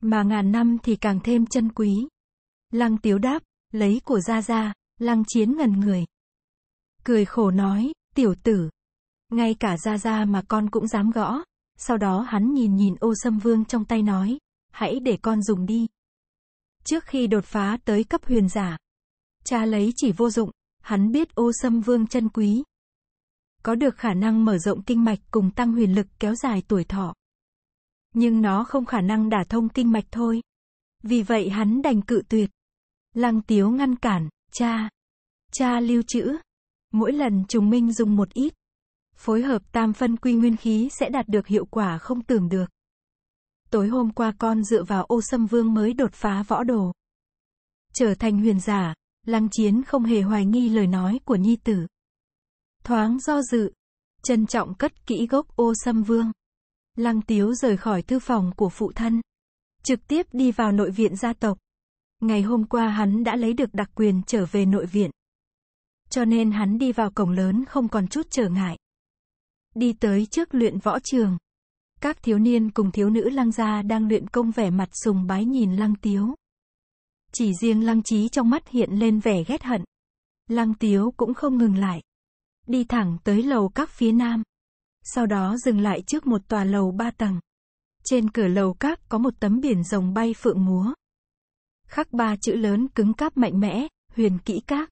Mà ngàn năm thì càng thêm chân quý. Lăng tiếu đáp, lấy của ra ra, lăng chiến ngần người. Cười khổ nói, tiểu tử. Ngay cả ra ra mà con cũng dám gõ. Sau đó hắn nhìn nhìn ô sâm vương trong tay nói, hãy để con dùng đi. Trước khi đột phá tới cấp huyền giả, cha lấy chỉ vô dụng, hắn biết ô sâm vương chân quý. Có được khả năng mở rộng kinh mạch cùng tăng huyền lực kéo dài tuổi thọ. Nhưng nó không khả năng đả thông kinh mạch thôi. Vì vậy hắn đành cự tuyệt. Lăng tiếu ngăn cản, cha. Cha lưu trữ. Mỗi lần chúng minh dùng một ít. Phối hợp tam phân quy nguyên khí sẽ đạt được hiệu quả không tưởng được. Tối hôm qua con dựa vào ô sâm vương mới đột phá võ đồ. Trở thành huyền giả, Lăng chiến không hề hoài nghi lời nói của nhi tử. Thoáng do dự, trân trọng cất kỹ gốc ô sâm vương. Lăng tiếu rời khỏi thư phòng của phụ thân. Trực tiếp đi vào nội viện gia tộc. Ngày hôm qua hắn đã lấy được đặc quyền trở về nội viện. Cho nên hắn đi vào cổng lớn không còn chút trở ngại. Đi tới trước luyện võ trường. Các thiếu niên cùng thiếu nữ lăng gia đang luyện công vẻ mặt sùng bái nhìn lăng tiếu. Chỉ riêng lăng trí trong mắt hiện lên vẻ ghét hận. Lăng tiếu cũng không ngừng lại. Đi thẳng tới lầu các phía nam. Sau đó dừng lại trước một tòa lầu ba tầng. Trên cửa lầu các có một tấm biển rồng bay phượng múa. Khắc ba chữ lớn cứng cáp mạnh mẽ, huyền kỹ các.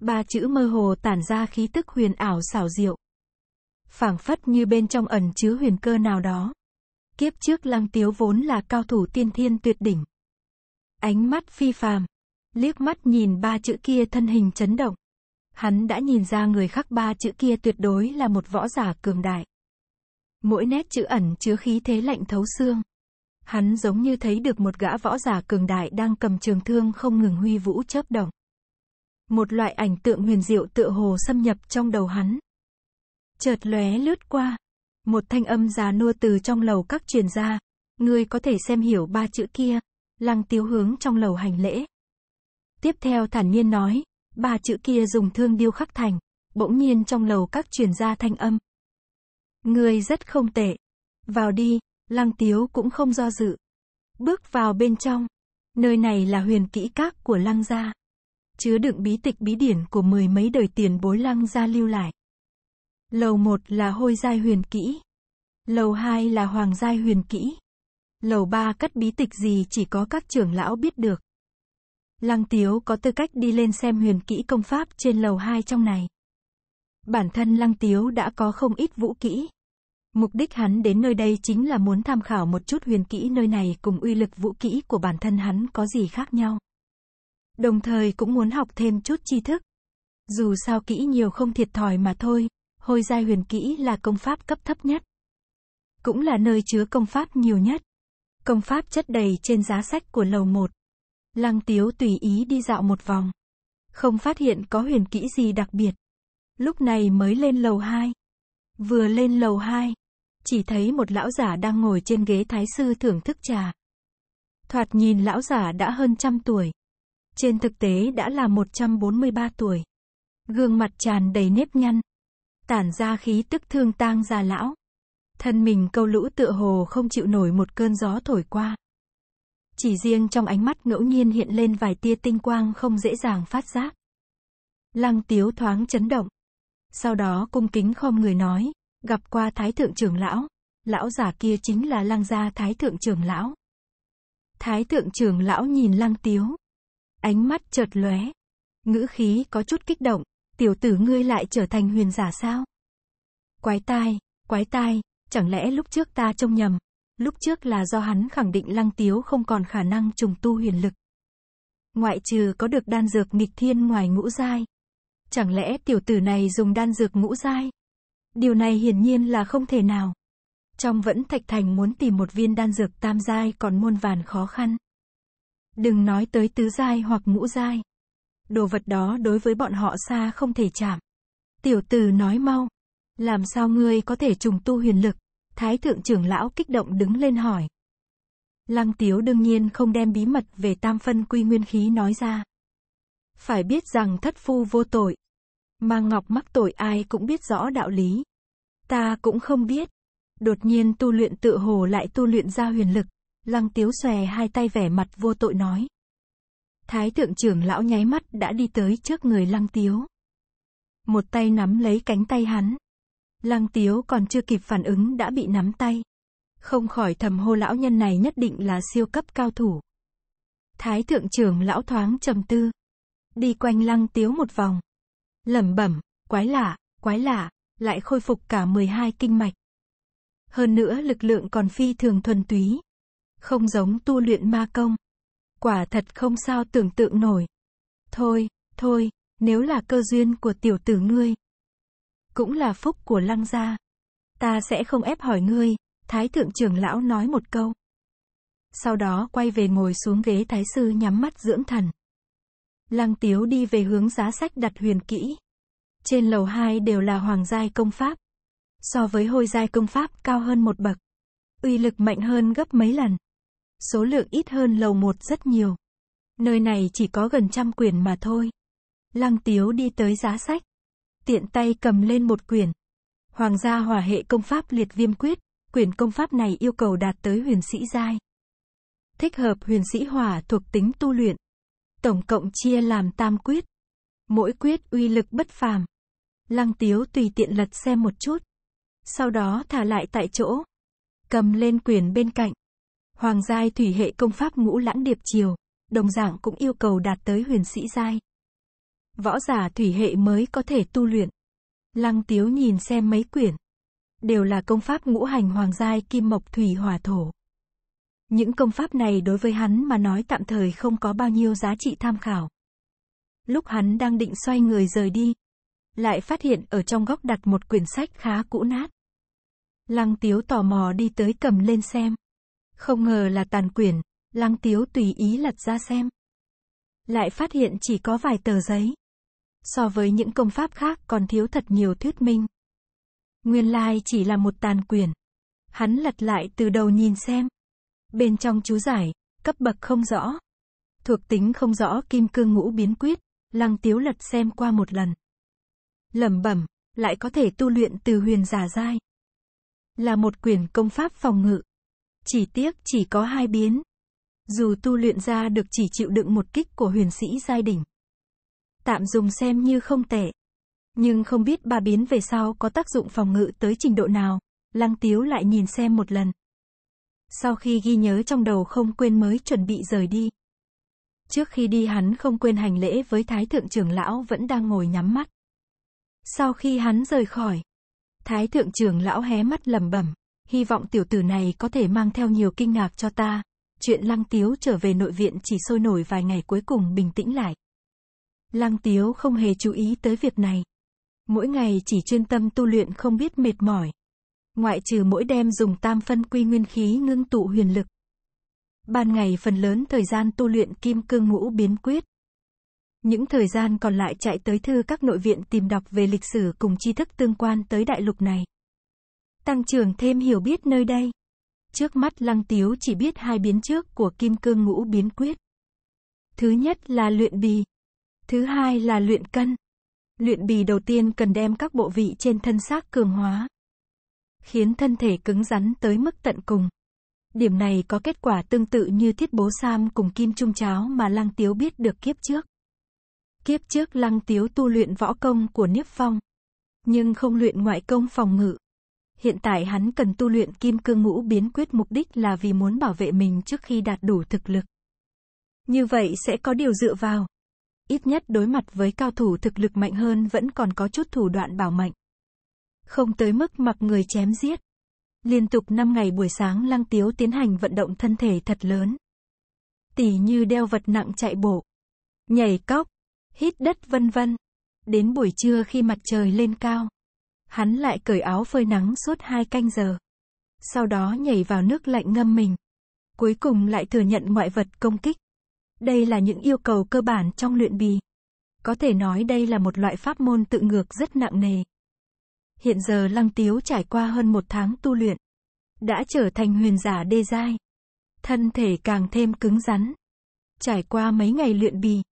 Ba chữ mơ hồ tản ra khí tức huyền ảo xảo diệu. phảng phất như bên trong ẩn chứa huyền cơ nào đó. Kiếp trước Lăng Tiếu vốn là cao thủ tiên thiên tuyệt đỉnh. Ánh mắt phi phàm, liếc mắt nhìn ba chữ kia thân hình chấn động. Hắn đã nhìn ra người khắc ba chữ kia tuyệt đối là một võ giả cường đại. Mỗi nét chữ ẩn chứa khí thế lạnh thấu xương. Hắn giống như thấy được một gã võ giả cường đại đang cầm trường thương không ngừng huy vũ chớp động. Một loại ảnh tượng huyền diệu tựa hồ xâm nhập trong đầu hắn. Chợt lóe lướt qua, một thanh âm già nua từ trong lầu các truyền ra, ngươi có thể xem hiểu ba chữ kia, Lăng Tiếu hướng trong lầu hành lễ. Tiếp theo thản nhiên nói, ba chữ kia dùng thương điêu khắc thành, bỗng nhiên trong lầu các truyền ra thanh âm. Người rất không tệ. Vào đi, Lăng Tiếu cũng không do dự. Bước vào bên trong. Nơi này là huyền kỹ các của Lăng Gia. Chứa đựng bí tịch bí điển của mười mấy đời tiền bối Lăng Gia lưu lại. Lầu một là hôi giai huyền kỹ. Lầu hai là hoàng giai huyền kỹ. Lầu ba cất bí tịch gì chỉ có các trưởng lão biết được. Lăng Tiếu có tư cách đi lên xem huyền kỹ công pháp trên lầu hai trong này. Bản thân Lăng Tiếu đã có không ít vũ kỹ. Mục đích hắn đến nơi đây chính là muốn tham khảo một chút huyền kỹ nơi này cùng uy lực vũ kỹ của bản thân hắn có gì khác nhau. Đồng thời cũng muốn học thêm chút tri thức. Dù sao kỹ nhiều không thiệt thòi mà thôi, hồi giai huyền kỹ là công pháp cấp thấp nhất. Cũng là nơi chứa công pháp nhiều nhất công pháp chất đầy trên giá sách của lầu một. Lăng Tiếu tùy ý đi dạo một vòng. Không phát hiện có huyền kỹ gì đặc biệt. Lúc này mới lên lầu hai, Vừa lên lầu hai, chỉ thấy một lão giả đang ngồi trên ghế thái sư thưởng thức trà. Thoạt nhìn lão giả đã hơn trăm tuổi. Trên thực tế đã là 143 tuổi. Gương mặt tràn đầy nếp nhăn. Tản ra khí tức thương tang già lão. Thân mình câu lũ tựa hồ không chịu nổi một cơn gió thổi qua. Chỉ riêng trong ánh mắt ngẫu nhiên hiện lên vài tia tinh quang không dễ dàng phát giác. Lăng tiếu thoáng chấn động. Sau đó cung kính khom người nói, gặp qua thái thượng trưởng lão, lão giả kia chính là lăng gia thái thượng trưởng lão. Thái thượng trưởng lão nhìn lăng tiếu. Ánh mắt chợt lóe. Ngữ khí có chút kích động, tiểu tử ngươi lại trở thành huyền giả sao? Quái tai, quái tai, Chẳng lẽ lúc trước ta trông nhầm? Lúc trước là do hắn khẳng định Lăng Tiếu không còn khả năng trùng tu huyền lực. Ngoại trừ có được đan dược nghịch thiên ngoài ngũ giai. Chẳng lẽ tiểu tử này dùng đan dược ngũ giai? Điều này hiển nhiên là không thể nào. Trong vẫn Thạch Thành muốn tìm một viên đan dược tam giai còn muôn vàn khó khăn. Đừng nói tới tứ giai hoặc ngũ giai. Đồ vật đó đối với bọn họ xa không thể chạm. Tiểu tử nói mau, làm sao ngươi có thể trùng tu huyền lực? Thái thượng trưởng lão kích động đứng lên hỏi. Lăng Tiếu đương nhiên không đem bí mật về tam phân quy nguyên khí nói ra. Phải biết rằng thất phu vô tội. Mà Ngọc mắc tội ai cũng biết rõ đạo lý. Ta cũng không biết. Đột nhiên tu luyện tự hồ lại tu luyện ra huyền lực. Lăng Tiếu xòe hai tay vẻ mặt vô tội nói. Thái thượng trưởng lão nháy mắt đã đi tới trước người Lăng Tiếu. Một tay nắm lấy cánh tay hắn, Lăng Tiếu còn chưa kịp phản ứng đã bị nắm tay. Không khỏi thầm hô lão nhân này nhất định là siêu cấp cao thủ. Thái thượng trưởng lão thoáng trầm tư. Đi quanh Lăng Tiếu một vòng. lẩm bẩm, quái lạ, quái lạ, lại khôi phục cả 12 kinh mạch. Hơn nữa lực lượng còn phi thường thuần túy. Không giống tu luyện ma công. Quả thật không sao tưởng tượng nổi. Thôi, thôi, nếu là cơ duyên của tiểu tử ngươi, cũng là phúc của lăng gia. Ta sẽ không ép hỏi ngươi, thái thượng trưởng lão nói một câu. Sau đó quay về ngồi xuống ghế thái sư nhắm mắt dưỡng thần. Lăng tiếu đi về hướng giá sách đặt huyền kỹ. Trên lầu hai đều là hoàng giai công pháp. So với hôi giai công pháp cao hơn một bậc. Uy lực mạnh hơn gấp mấy lần. Số lượng ít hơn lầu một rất nhiều. Nơi này chỉ có gần trăm quyển mà thôi. Lăng tiếu đi tới giá sách tiện tay cầm lên một quyển. Hoàng gia hòa hệ công pháp liệt viêm quyết, quyển công pháp này yêu cầu đạt tới huyền sĩ giai. Thích hợp huyền sĩ hỏa thuộc tính tu luyện. Tổng cộng chia làm tam quyết. Mỗi quyết uy lực bất phàm. Lăng tiếu tùy tiện lật xem một chút. Sau đó thả lại tại chỗ. Cầm lên quyển bên cạnh. Hoàng giai thủy hệ công pháp ngũ lãng điệp chiều. Đồng dạng cũng yêu cầu đạt tới huyền sĩ giai. Võ giả thủy hệ mới có thể tu luyện. Lăng Tiếu nhìn xem mấy quyển. Đều là công pháp ngũ hành hoàng giai kim mộc thủy hỏa thổ. Những công pháp này đối với hắn mà nói tạm thời không có bao nhiêu giá trị tham khảo. Lúc hắn đang định xoay người rời đi, lại phát hiện ở trong góc đặt một quyển sách khá cũ nát. Lăng Tiếu tò mò đi tới cầm lên xem. Không ngờ là tàn quyển, Lăng Tiếu tùy ý lật ra xem. Lại phát hiện chỉ có vài tờ giấy so với những công pháp khác còn thiếu thật nhiều thuyết minh. Nguyên lai chỉ là một tàn quyển. Hắn lật lại từ đầu nhìn xem. Bên trong chú giải, cấp bậc không rõ. Thuộc tính không rõ kim cương ngũ biến quyết, lăng tiếu lật xem qua một lần. Lẩm bẩm, lại có thể tu luyện từ huyền giả giai. Là một quyển công pháp phòng ngự. Chỉ tiếc chỉ có hai biến. Dù tu luyện ra được chỉ chịu đựng một kích của huyền sĩ giai đỉnh tạm dùng xem như không tệ. Nhưng không biết bà biến về sau có tác dụng phòng ngự tới trình độ nào, lăng tiếu lại nhìn xem một lần. Sau khi ghi nhớ trong đầu không quên mới chuẩn bị rời đi. Trước khi đi hắn không quên hành lễ với Thái Thượng trưởng lão vẫn đang ngồi nhắm mắt. Sau khi hắn rời khỏi, Thái Thượng trưởng lão hé mắt lầm bẩm, hy vọng tiểu tử này có thể mang theo nhiều kinh ngạc cho ta. Chuyện lăng tiếu trở về nội viện chỉ sôi nổi vài ngày cuối cùng bình tĩnh lại. Lăng Tiếu không hề chú ý tới việc này. Mỗi ngày chỉ chuyên tâm tu luyện không biết mệt mỏi. Ngoại trừ mỗi đêm dùng tam phân quy nguyên khí ngưng tụ huyền lực. Ban ngày phần lớn thời gian tu luyện kim cương ngũ biến quyết. Những thời gian còn lại chạy tới thư các nội viện tìm đọc về lịch sử cùng tri thức tương quan tới đại lục này. Tăng trưởng thêm hiểu biết nơi đây. Trước mắt Lăng Tiếu chỉ biết hai biến trước của kim cương ngũ biến quyết. Thứ nhất là luyện bì, Thứ hai là luyện cân. Luyện bì đầu tiên cần đem các bộ vị trên thân xác cường hóa, khiến thân thể cứng rắn tới mức tận cùng. Điểm này có kết quả tương tự như thiết bố sam cùng kim trung cháo mà Lăng Tiếu biết được kiếp trước. Kiếp trước Lăng Tiếu tu luyện võ công của Niếp Phong, nhưng không luyện ngoại công phòng ngự. Hiện tại hắn cần tu luyện kim cương ngũ biến quyết mục đích là vì muốn bảo vệ mình trước khi đạt đủ thực lực. Như vậy sẽ có điều dựa vào ít nhất đối mặt với cao thủ thực lực mạnh hơn vẫn còn có chút thủ đoạn bảo mệnh. Không tới mức mặc người chém giết. Liên tục 5 ngày buổi sáng Lăng Tiếu tiến hành vận động thân thể thật lớn. tỷ như đeo vật nặng chạy bộ, nhảy cóc, hít đất vân vân. Đến buổi trưa khi mặt trời lên cao, hắn lại cởi áo phơi nắng suốt hai canh giờ. Sau đó nhảy vào nước lạnh ngâm mình. Cuối cùng lại thừa nhận ngoại vật công kích. Đây là những yêu cầu cơ bản trong luyện bì. Có thể nói đây là một loại pháp môn tự ngược rất nặng nề. Hiện giờ Lăng Tiếu trải qua hơn một tháng tu luyện. Đã trở thành huyền giả đê giai. Thân thể càng thêm cứng rắn. Trải qua mấy ngày luyện bì.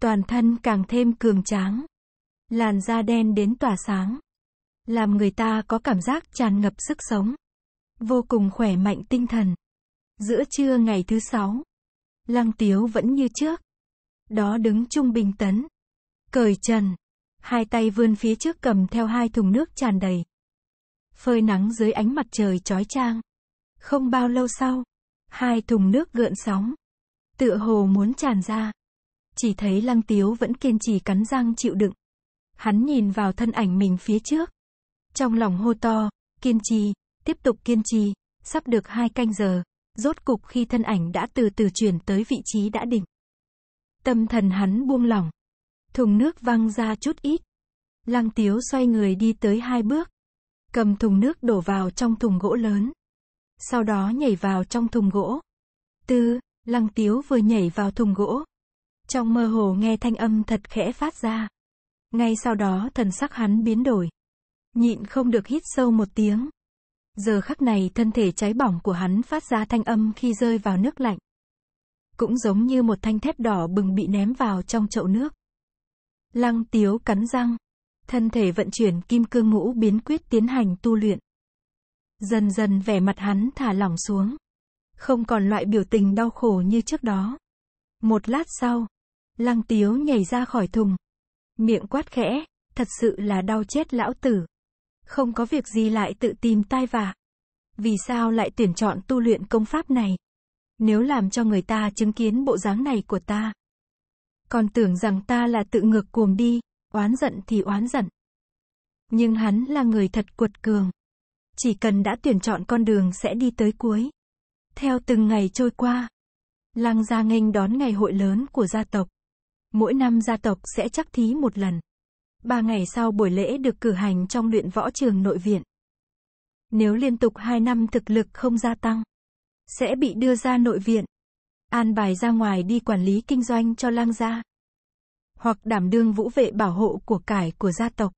Toàn thân càng thêm cường tráng. Làn da đen đến tỏa sáng. Làm người ta có cảm giác tràn ngập sức sống. Vô cùng khỏe mạnh tinh thần. Giữa trưa ngày thứ sáu. Lăng Tiếu vẫn như trước. Đó đứng trung bình tấn. Cởi trần. Hai tay vươn phía trước cầm theo hai thùng nước tràn đầy. Phơi nắng dưới ánh mặt trời chói trang. Không bao lâu sau, hai thùng nước gợn sóng. Tựa hồ muốn tràn ra. Chỉ thấy Lăng Tiếu vẫn kiên trì cắn răng chịu đựng. Hắn nhìn vào thân ảnh mình phía trước. Trong lòng hô to, kiên trì, tiếp tục kiên trì, sắp được hai canh giờ. Rốt cục khi thân ảnh đã từ từ chuyển tới vị trí đã định, Tâm thần hắn buông lỏng. Thùng nước văng ra chút ít. Lăng tiếu xoay người đi tới hai bước. Cầm thùng nước đổ vào trong thùng gỗ lớn. Sau đó nhảy vào trong thùng gỗ. Tư, lăng tiếu vừa nhảy vào thùng gỗ. Trong mơ hồ nghe thanh âm thật khẽ phát ra. Ngay sau đó thần sắc hắn biến đổi. Nhịn không được hít sâu một tiếng. Giờ khắc này thân thể cháy bỏng của hắn phát ra thanh âm khi rơi vào nước lạnh. Cũng giống như một thanh thép đỏ bừng bị ném vào trong chậu nước. Lăng tiếu cắn răng. Thân thể vận chuyển kim cương ngũ biến quyết tiến hành tu luyện. Dần dần vẻ mặt hắn thả lỏng xuống. Không còn loại biểu tình đau khổ như trước đó. Một lát sau, lăng tiếu nhảy ra khỏi thùng. Miệng quát khẽ, thật sự là đau chết lão tử. Không có việc gì lại tự tìm tai vạ. Vì sao lại tuyển chọn tu luyện công pháp này? Nếu làm cho người ta chứng kiến bộ dáng này của ta. Còn tưởng rằng ta là tự ngược cuồng đi, oán giận thì oán giận. Nhưng hắn là người thật cuột cường. Chỉ cần đã tuyển chọn con đường sẽ đi tới cuối. Theo từng ngày trôi qua, Lăng Gia nghênh đón ngày hội lớn của gia tộc. Mỗi năm gia tộc sẽ chắc thí một lần. Ba ngày sau buổi lễ được cử hành trong luyện võ trường nội viện. Nếu liên tục 2 năm thực lực không gia tăng, sẽ bị đưa ra nội viện, an bài ra ngoài đi quản lý kinh doanh cho lang gia, hoặc đảm đương vũ vệ bảo hộ của cải của gia tộc.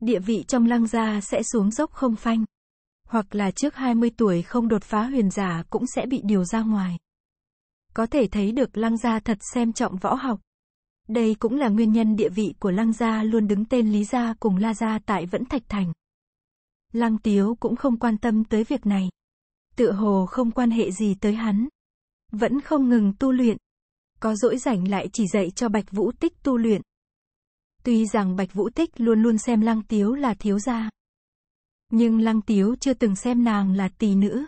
Địa vị trong lang gia sẽ xuống dốc không phanh, hoặc là trước 20 tuổi không đột phá huyền giả cũng sẽ bị điều ra ngoài. Có thể thấy được lang gia thật xem trọng võ học. Đây cũng là nguyên nhân địa vị của Lăng Gia luôn đứng tên Lý Gia cùng La Gia tại Vẫn Thạch Thành. Lăng Tiếu cũng không quan tâm tới việc này. Tựa hồ không quan hệ gì tới hắn. Vẫn không ngừng tu luyện. Có dỗi rảnh lại chỉ dạy cho Bạch Vũ Tích tu luyện. Tuy rằng Bạch Vũ Tích luôn luôn xem Lăng Tiếu là thiếu gia. Nhưng Lăng Tiếu chưa từng xem nàng là tỷ nữ.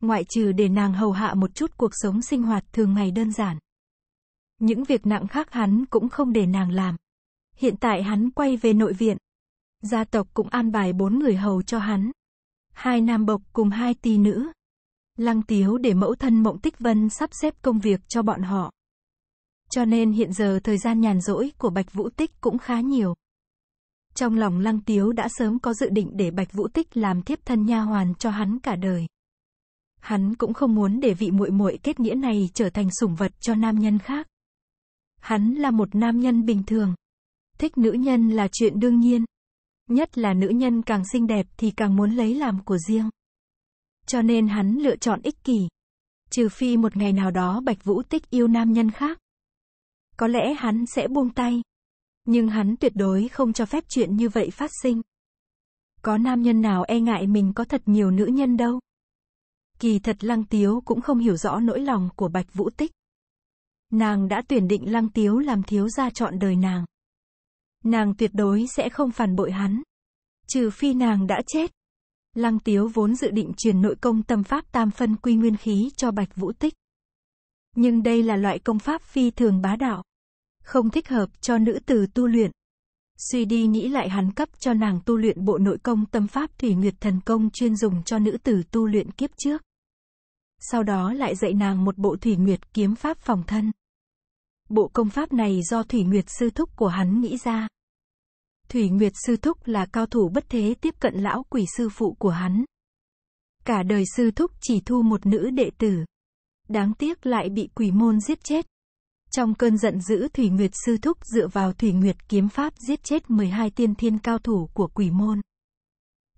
Ngoại trừ để nàng hầu hạ một chút cuộc sống sinh hoạt thường ngày đơn giản. Những việc nặng khác hắn cũng không để nàng làm. Hiện tại hắn quay về nội viện. Gia tộc cũng an bài bốn người hầu cho hắn. Hai nam bộc cùng hai tỳ nữ. Lăng Tiếu để mẫu thân Mộng Tích Vân sắp xếp công việc cho bọn họ. Cho nên hiện giờ thời gian nhàn rỗi của Bạch Vũ Tích cũng khá nhiều. Trong lòng Lăng Tiếu đã sớm có dự định để Bạch Vũ Tích làm thiếp thân nha hoàn cho hắn cả đời. Hắn cũng không muốn để vị muội muội kết nghĩa này trở thành sủng vật cho nam nhân khác. Hắn là một nam nhân bình thường. Thích nữ nhân là chuyện đương nhiên. Nhất là nữ nhân càng xinh đẹp thì càng muốn lấy làm của riêng. Cho nên hắn lựa chọn ích kỷ. Trừ phi một ngày nào đó Bạch Vũ Tích yêu nam nhân khác. Có lẽ hắn sẽ buông tay. Nhưng hắn tuyệt đối không cho phép chuyện như vậy phát sinh. Có nam nhân nào e ngại mình có thật nhiều nữ nhân đâu. Kỳ thật Lăng Tiếu cũng không hiểu rõ nỗi lòng của Bạch Vũ Tích. Nàng đã tuyển định Lăng Tiếu làm thiếu gia chọn đời nàng. Nàng tuyệt đối sẽ không phản bội hắn. Trừ phi nàng đã chết. Lăng Tiếu vốn dự định truyền nội công tâm pháp tam phân quy nguyên khí cho Bạch Vũ Tích. Nhưng đây là loại công pháp phi thường bá đạo. Không thích hợp cho nữ tử tu luyện. Suy đi nghĩ lại hắn cấp cho nàng tu luyện bộ nội công tâm pháp thủy nguyệt thần công chuyên dùng cho nữ tử tu luyện kiếp trước. Sau đó lại dạy nàng một bộ thủy nguyệt kiếm pháp phòng thân. Bộ công pháp này do Thủy Nguyệt Sư Thúc của hắn nghĩ ra. Thủy Nguyệt Sư Thúc là cao thủ bất thế tiếp cận lão quỷ sư phụ của hắn. Cả đời Sư Thúc chỉ thu một nữ đệ tử. Đáng tiếc lại bị quỷ môn giết chết. Trong cơn giận dữ Thủy Nguyệt Sư Thúc dựa vào Thủy Nguyệt Kiếm Pháp giết chết 12 tiên thiên cao thủ của quỷ môn.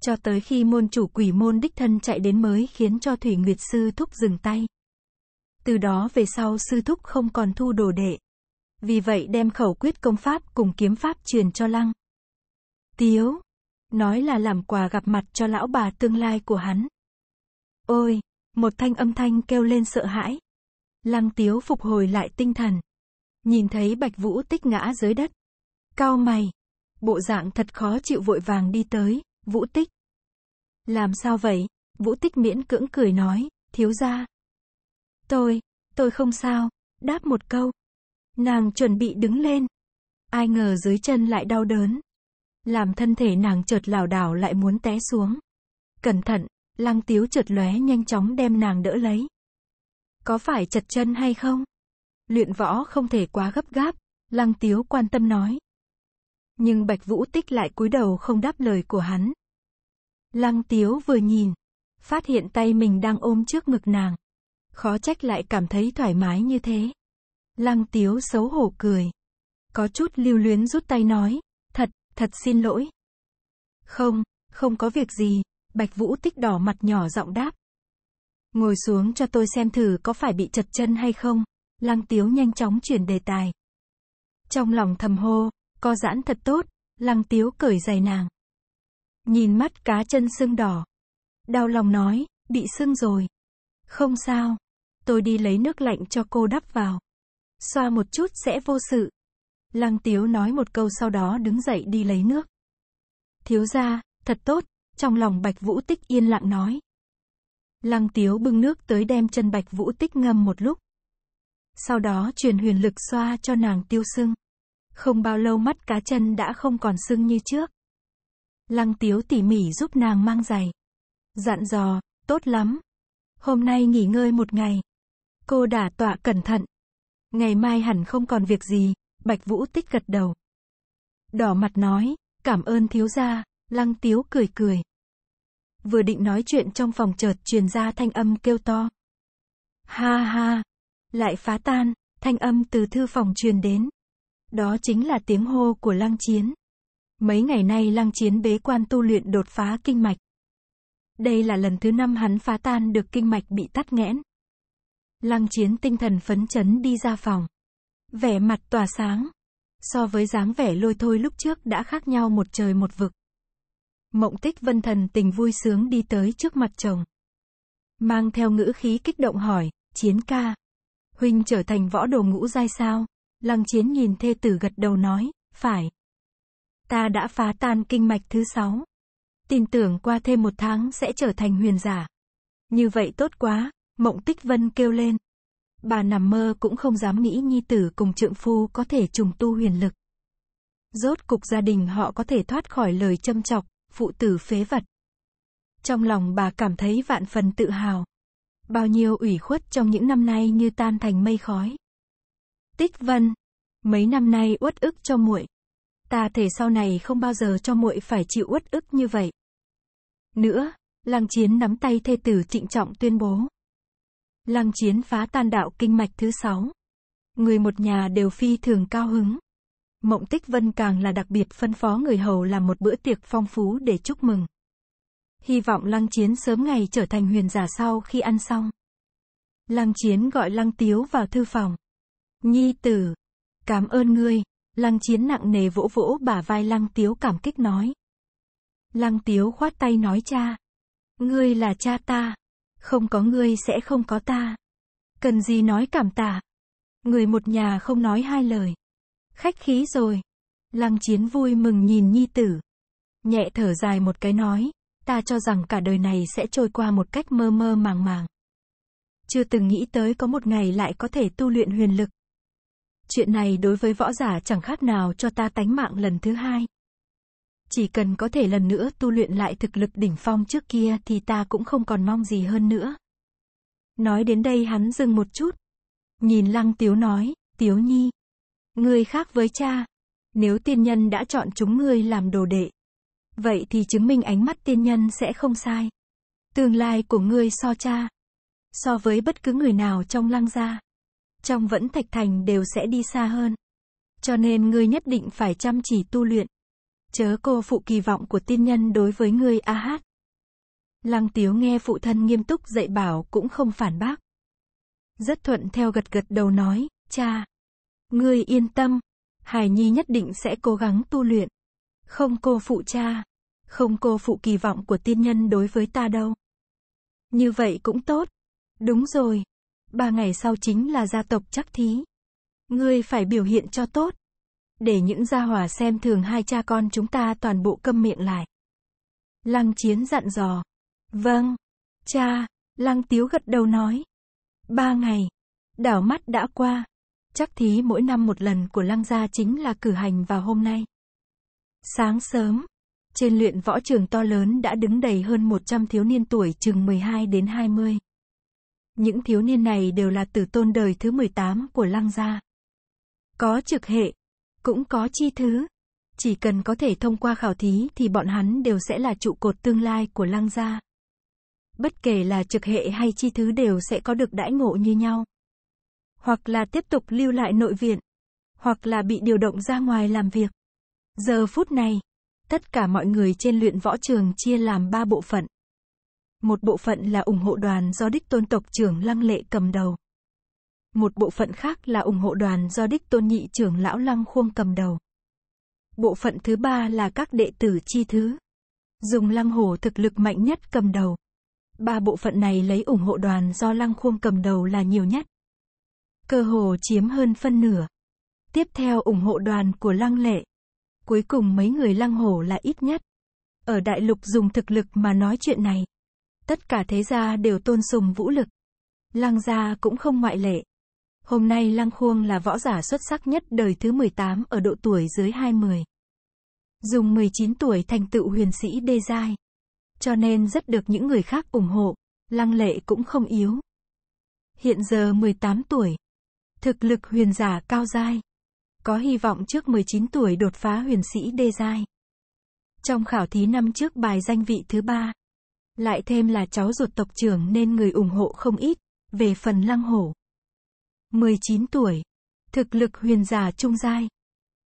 Cho tới khi môn chủ quỷ môn đích thân chạy đến mới khiến cho Thủy Nguyệt Sư Thúc dừng tay. Từ đó về sau Sư Thúc không còn thu đồ đệ. Vì vậy đem khẩu quyết công pháp cùng kiếm pháp truyền cho Lăng. Tiếu. Nói là làm quà gặp mặt cho lão bà tương lai của hắn. Ôi, một thanh âm thanh kêu lên sợ hãi. Lăng Tiếu phục hồi lại tinh thần. Nhìn thấy Bạch Vũ tích ngã dưới đất. Cao mày. Bộ dạng thật khó chịu vội vàng đi tới, Vũ tích. Làm sao vậy? Vũ tích miễn cưỡng cười nói, thiếu ra. Tôi, tôi không sao, đáp một câu, Nàng chuẩn bị đứng lên. Ai ngờ dưới chân lại đau đớn. Làm thân thể nàng chợt lảo đảo lại muốn té xuống. Cẩn thận, lăng tiếu chợt lóe nhanh chóng đem nàng đỡ lấy. Có phải chật chân hay không? Luyện võ không thể quá gấp gáp, lăng tiếu quan tâm nói. Nhưng Bạch Vũ Tích lại cúi đầu không đáp lời của hắn. Lăng tiếu vừa nhìn, phát hiện tay mình đang ôm trước ngực nàng. Khó trách lại cảm thấy thoải mái như thế. Lăng tiếu xấu hổ cười. Có chút lưu luyến rút tay nói. Thật, thật xin lỗi. Không, không có việc gì. Bạch Vũ tích đỏ mặt nhỏ giọng đáp. Ngồi xuống cho tôi xem thử có phải bị chật chân hay không. Lăng tiếu nhanh chóng chuyển đề tài. Trong lòng thầm hô, co giãn thật tốt, lăng tiếu cởi giày nàng. Nhìn mắt cá chân sưng đỏ. Đau lòng nói, bị sưng rồi. Không sao, tôi đi lấy nước lạnh cho cô đắp vào. Xoa một chút sẽ vô sự. Lăng tiếu nói một câu sau đó đứng dậy đi lấy nước. Thiếu gia, thật tốt, trong lòng Bạch Vũ Tích yên lặng nói. Lăng tiếu bưng nước tới đem chân Bạch Vũ Tích ngâm một lúc. Sau đó truyền huyền lực xoa cho nàng tiêu sưng. Không bao lâu mắt cá chân đã không còn sưng như trước. Lăng tiếu tỉ mỉ giúp nàng mang giày. Dặn dò, tốt lắm. Hôm nay nghỉ ngơi một ngày. Cô đã tọa cẩn thận. Ngày mai hẳn không còn việc gì, Bạch Vũ tích gật đầu. Đỏ mặt nói, cảm ơn thiếu gia, Lăng Tiếu cười cười. Vừa định nói chuyện trong phòng chợt truyền ra thanh âm kêu to. Ha ha, lại phá tan, thanh âm từ thư phòng truyền đến. Đó chính là tiếng hô của Lăng Chiến. Mấy ngày nay Lăng Chiến bế quan tu luyện đột phá kinh mạch. Đây là lần thứ năm hắn phá tan được kinh mạch bị tắt nghẽn. Lăng chiến tinh thần phấn chấn đi ra phòng. Vẻ mặt tỏa sáng. So với dáng vẻ lôi thôi lúc trước đã khác nhau một trời một vực. Mộng tích vân thần tình vui sướng đi tới trước mặt chồng. Mang theo ngữ khí kích động hỏi, chiến ca. Huynh trở thành võ đồ ngũ giai sao? Lăng chiến nhìn thê tử gật đầu nói, phải. Ta đã phá tan kinh mạch thứ sáu. Tin tưởng qua thêm một tháng sẽ trở thành huyền giả. Như vậy tốt quá, Mộng Tích Vân kêu lên. Bà nằm mơ cũng không dám nghĩ nhi tử cùng trượng phu có thể trùng tu huyền lực. Rốt cục gia đình họ có thể thoát khỏi lời châm chọc, phụ tử phế vật. Trong lòng bà cảm thấy vạn phần tự hào. Bao nhiêu ủy khuất trong những năm nay như tan thành mây khói. Tích Vân, mấy năm nay uất ức cho muội. Ta thể sau này không bao giờ cho muội phải chịu uất ức như vậy. Nữa, Lăng Chiến nắm tay thê tử trịnh trọng tuyên bố. Lăng chiến phá tan đạo kinh mạch thứ sáu. Người một nhà đều phi thường cao hứng. Mộng Tích Vân càng là đặc biệt phân phó người hầu làm một bữa tiệc phong phú để chúc mừng. Hy vọng Lăng Chiến sớm ngày trở thành huyền giả sau khi ăn xong. Lăng Chiến gọi Lăng Tiếu vào thư phòng. Nhi tử, cảm ơn ngươi. Lăng Chiến nặng nề vỗ vỗ bả vai Lăng Tiếu cảm kích nói. Lăng Tiếu khoát tay nói cha. Ngươi là cha ta. Không có ngươi sẽ không có ta. Cần gì nói cảm tạ. Người một nhà không nói hai lời. Khách khí rồi. Lăng chiến vui mừng nhìn nhi tử. Nhẹ thở dài một cái nói. Ta cho rằng cả đời này sẽ trôi qua một cách mơ mơ màng màng. Chưa từng nghĩ tới có một ngày lại có thể tu luyện huyền lực. Chuyện này đối với võ giả chẳng khác nào cho ta tánh mạng lần thứ hai. Chỉ cần có thể lần nữa tu luyện lại thực lực đỉnh phong trước kia thì ta cũng không còn mong gì hơn nữa. Nói đến đây hắn dừng một chút. Nhìn lăng tiếu nói, tiếu nhi. Ngươi khác với cha. Nếu tiên nhân đã chọn chúng ngươi làm đồ đệ. Vậy thì chứng minh ánh mắt tiên nhân sẽ không sai. Tương lai của ngươi so cha. So với bất cứ người nào trong lăng gia. Trong vẫn thạch thành đều sẽ đi xa hơn. Cho nên ngươi nhất định phải chăm chỉ tu luyện. Chớ cô phụ kỳ vọng của tiên nhân đối với ngươi a hát. Lăng tiếu nghe phụ thân nghiêm túc dạy bảo cũng không phản bác. Rất thuận theo gật gật đầu nói, cha. Ngươi yên tâm, Hải Nhi nhất định sẽ cố gắng tu luyện. Không cô phụ cha, không cô phụ kỳ vọng của tiên nhân đối với ta đâu. Như vậy cũng tốt. Đúng rồi. Ba ngày sau chính là gia tộc chắc thí. Ngươi phải biểu hiện cho tốt. Để những gia hòa xem thường hai cha con chúng ta toàn bộ câm miệng lại. Lăng chiến dặn dò. Vâng. Cha. Lăng tiếu gật đầu nói. Ba ngày. Đảo mắt đã qua. Chắc thí mỗi năm một lần của lăng gia chính là cử hành vào hôm nay. Sáng sớm. Trên luyện võ trường to lớn đã đứng đầy hơn 100 thiếu niên tuổi chừng 12 đến 20. Những thiếu niên này đều là tử tôn đời thứ 18 của Lăng Gia. Có trực hệ, cũng có chi thứ. Chỉ cần có thể thông qua khảo thí thì bọn hắn đều sẽ là trụ cột tương lai của lăng gia. Bất kể là trực hệ hay chi thứ đều sẽ có được đãi ngộ như nhau. Hoặc là tiếp tục lưu lại nội viện. Hoặc là bị điều động ra ngoài làm việc. Giờ phút này, tất cả mọi người trên luyện võ trường chia làm ba bộ phận. Một bộ phận là ủng hộ đoàn do đích tôn tộc trưởng Lăng Lệ cầm đầu. Một bộ phận khác là ủng hộ đoàn do Đích Tôn Nhị trưởng lão Lăng Khuông cầm đầu. Bộ phận thứ ba là các đệ tử chi thứ. Dùng Lăng Hổ thực lực mạnh nhất cầm đầu. Ba bộ phận này lấy ủng hộ đoàn do Lăng Khuông cầm đầu là nhiều nhất. Cơ hồ chiếm hơn phân nửa. Tiếp theo ủng hộ đoàn của Lăng Lệ. Cuối cùng mấy người Lăng Hổ là ít nhất. Ở đại lục dùng thực lực mà nói chuyện này. Tất cả thế gia đều tôn sùng vũ lực. Lăng gia cũng không ngoại lệ. Hôm nay Lăng Khuông là võ giả xuất sắc nhất đời thứ 18 ở độ tuổi dưới 20. Dùng 19 tuổi thành tựu huyền sĩ đê giai. Cho nên rất được những người khác ủng hộ, Lăng Lệ cũng không yếu. Hiện giờ 18 tuổi. Thực lực huyền giả cao giai. Có hy vọng trước 19 tuổi đột phá huyền sĩ đê giai. Trong khảo thí năm trước bài danh vị thứ ba. Lại thêm là cháu ruột tộc trưởng nên người ủng hộ không ít. Về phần lăng hổ, 19 tuổi. Thực lực huyền giả trung giai.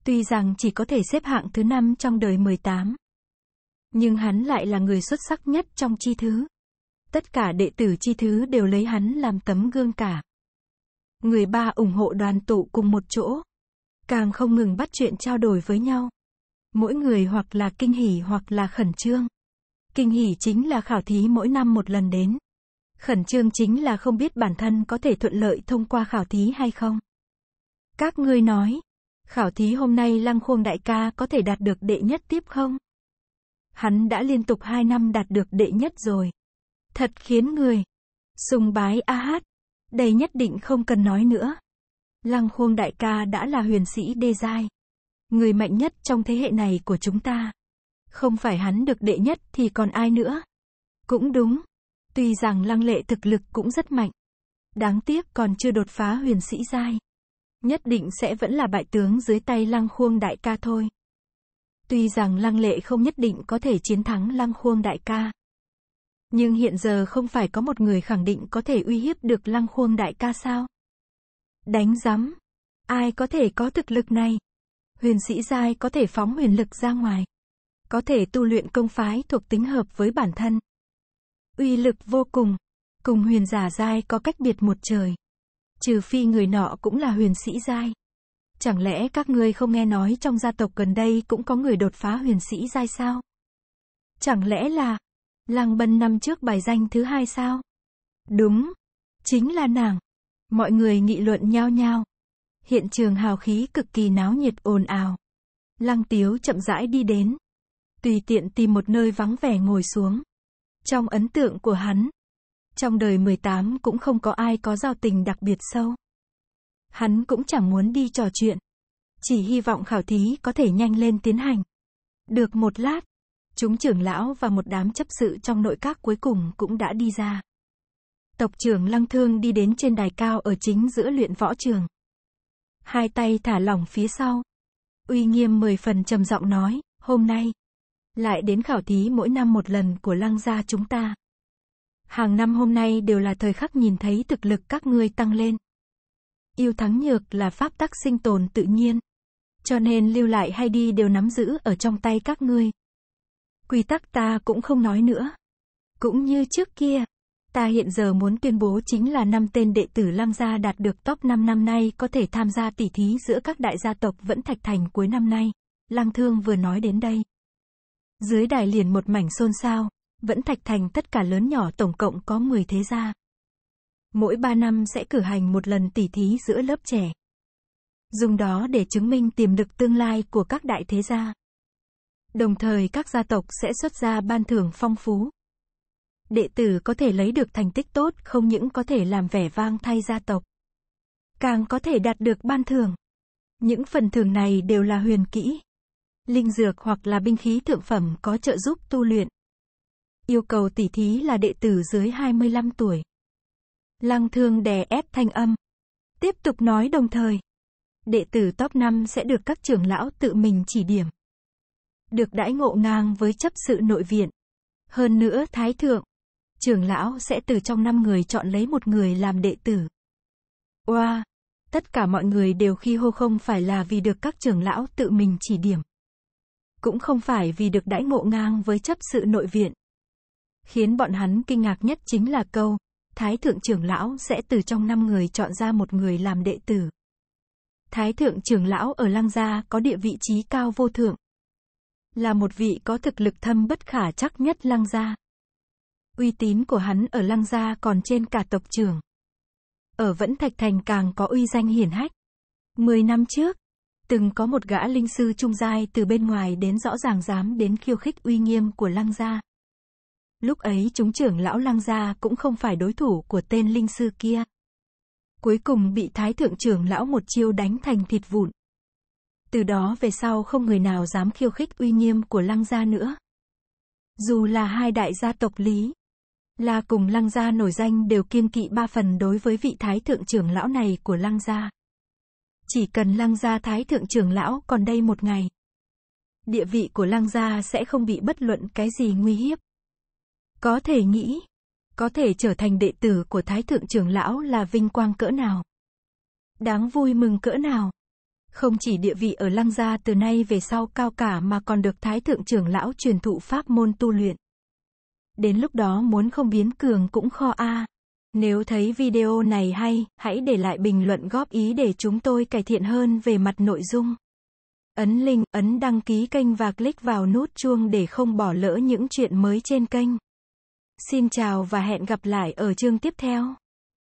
Tuy rằng chỉ có thể xếp hạng thứ 5 trong đời 18. Nhưng hắn lại là người xuất sắc nhất trong chi thứ. Tất cả đệ tử chi thứ đều lấy hắn làm tấm gương cả. Người ba ủng hộ đoàn tụ cùng một chỗ. Càng không ngừng bắt chuyện trao đổi với nhau. Mỗi người hoặc là kinh hỉ hoặc là khẩn trương. Kinh hỉ chính là khảo thí mỗi năm một lần đến. Khẩn trương chính là không biết bản thân có thể thuận lợi thông qua khảo thí hay không. Các ngươi nói, khảo thí hôm nay Lăng Khuông đại ca có thể đạt được đệ nhất tiếp không? Hắn đã liên tục 2 năm đạt được đệ nhất rồi. Thật khiến người sùng bái a hát. Đây nhất định không cần nói nữa. Lăng Khuông đại ca đã là huyền sĩ đê giai, người mạnh nhất trong thế hệ này của chúng ta. Không phải hắn được đệ nhất thì còn ai nữa? Cũng đúng. Tuy rằng lăng lệ thực lực cũng rất mạnh. Đáng tiếc còn chưa đột phá huyền sĩ giai. Nhất định sẽ vẫn là bại tướng dưới tay lăng khuông đại ca thôi. Tuy rằng lăng lệ không nhất định có thể chiến thắng lăng khuông đại ca. Nhưng hiện giờ không phải có một người khẳng định có thể uy hiếp được lăng khuông đại ca sao? Đánh rắm. Ai có thể có thực lực này? Huyền sĩ giai có thể phóng huyền lực ra ngoài. Có thể tu luyện công phái thuộc tính hợp với bản thân uy lực vô cùng. Cùng huyền giả giai có cách biệt một trời. Trừ phi người nọ cũng là huyền sĩ giai. Chẳng lẽ các ngươi không nghe nói trong gia tộc gần đây cũng có người đột phá huyền sĩ giai sao? Chẳng lẽ là Lăng Bân năm trước bài danh thứ hai sao? Đúng, chính là nàng. Mọi người nghị luận nhao nhao. Hiện trường hào khí cực kỳ náo nhiệt ồn ào. Lăng Tiếu chậm rãi đi đến, tùy tiện tìm một nơi vắng vẻ ngồi xuống. Trong ấn tượng của hắn, trong đời 18 cũng không có ai có giao tình đặc biệt sâu. Hắn cũng chẳng muốn đi trò chuyện. Chỉ hy vọng khảo thí có thể nhanh lên tiến hành. Được một lát, chúng trưởng lão và một đám chấp sự trong nội các cuối cùng cũng đã đi ra. Tộc trưởng Lăng Thương đi đến trên đài cao ở chính giữa luyện võ trường. Hai tay thả lỏng phía sau. Uy nghiêm mười phần trầm giọng nói, hôm nay, lại đến khảo thí mỗi năm một lần của lăng gia chúng ta. Hàng năm hôm nay đều là thời khắc nhìn thấy thực lực các ngươi tăng lên. Yêu thắng nhược là pháp tắc sinh tồn tự nhiên. Cho nên lưu lại hay đi đều nắm giữ ở trong tay các ngươi. Quy tắc ta cũng không nói nữa. Cũng như trước kia, ta hiện giờ muốn tuyên bố chính là năm tên đệ tử Lăng gia đạt được top 5 năm nay có thể tham gia tỷ thí giữa các đại gia tộc Vẫn Thạch Thành cuối năm nay. Lăng Thương vừa nói đến đây. Dưới đài liền một mảnh xôn xao, vẫn thạch thành tất cả lớn nhỏ tổng cộng có 10 thế gia. Mỗi 3 năm sẽ cử hành một lần tỉ thí giữa lớp trẻ. Dùng đó để chứng minh tiềm lực tương lai của các đại thế gia. Đồng thời các gia tộc sẽ xuất ra ban thưởng phong phú. Đệ tử có thể lấy được thành tích tốt không những có thể làm vẻ vang thay gia tộc. Càng có thể đạt được ban thưởng. Những phần thưởng này đều là huyền kỹ, linh dược hoặc là binh khí thượng phẩm có trợ giúp tu luyện. Yêu cầu tỉ thí là đệ tử dưới 25 tuổi. Lăng thương đè ép thanh âm. Tiếp tục nói đồng thời. Đệ tử top 5 sẽ được các trưởng lão tự mình chỉ điểm. Được đãi ngộ ngang với chấp sự nội viện. Hơn nữa thái thượng. Trưởng lão sẽ từ trong 5 người chọn lấy một người làm đệ tử. Oa! Wow. Tất cả mọi người đều khi hô không phải là vì được các trưởng lão tự mình chỉ điểm cũng không phải vì được đãi ngộ ngang với chấp sự nội viện. Khiến bọn hắn kinh ngạc nhất chính là câu, Thái Thượng trưởng lão sẽ từ trong năm người chọn ra một người làm đệ tử. Thái Thượng trưởng lão ở Lăng Gia có địa vị trí cao vô thượng. Là một vị có thực lực thâm bất khả chắc nhất Lăng Gia. Uy tín của hắn ở Lăng Gia còn trên cả tộc trưởng. Ở Vẫn Thạch Thành càng có uy danh hiển hách. Mười năm trước, từng có một gã linh sư trung giai từ bên ngoài đến rõ ràng dám đến khiêu khích uy nghiêm của lăng gia. Lúc ấy chúng trưởng lão lăng gia cũng không phải đối thủ của tên linh sư kia. Cuối cùng bị thái thượng trưởng lão một chiêu đánh thành thịt vụn. Từ đó về sau không người nào dám khiêu khích uy nghiêm của lăng gia nữa. Dù là hai đại gia tộc lý, là cùng lăng gia nổi danh đều kiên kỵ ba phần đối với vị thái thượng trưởng lão này của lăng gia. Chỉ cần lăng gia thái thượng trưởng lão còn đây một ngày. Địa vị của lăng gia sẽ không bị bất luận cái gì nguy hiếp. Có thể nghĩ, có thể trở thành đệ tử của thái thượng trưởng lão là vinh quang cỡ nào. Đáng vui mừng cỡ nào. Không chỉ địa vị ở lăng gia từ nay về sau cao cả mà còn được thái thượng trưởng lão truyền thụ pháp môn tu luyện. Đến lúc đó muốn không biến cường cũng kho a. À. Nếu thấy video này hay, hãy để lại bình luận góp ý để chúng tôi cải thiện hơn về mặt nội dung. Ấn link, ấn đăng ký kênh và click vào nút chuông để không bỏ lỡ những chuyện mới trên kênh. Xin chào và hẹn gặp lại ở chương tiếp theo.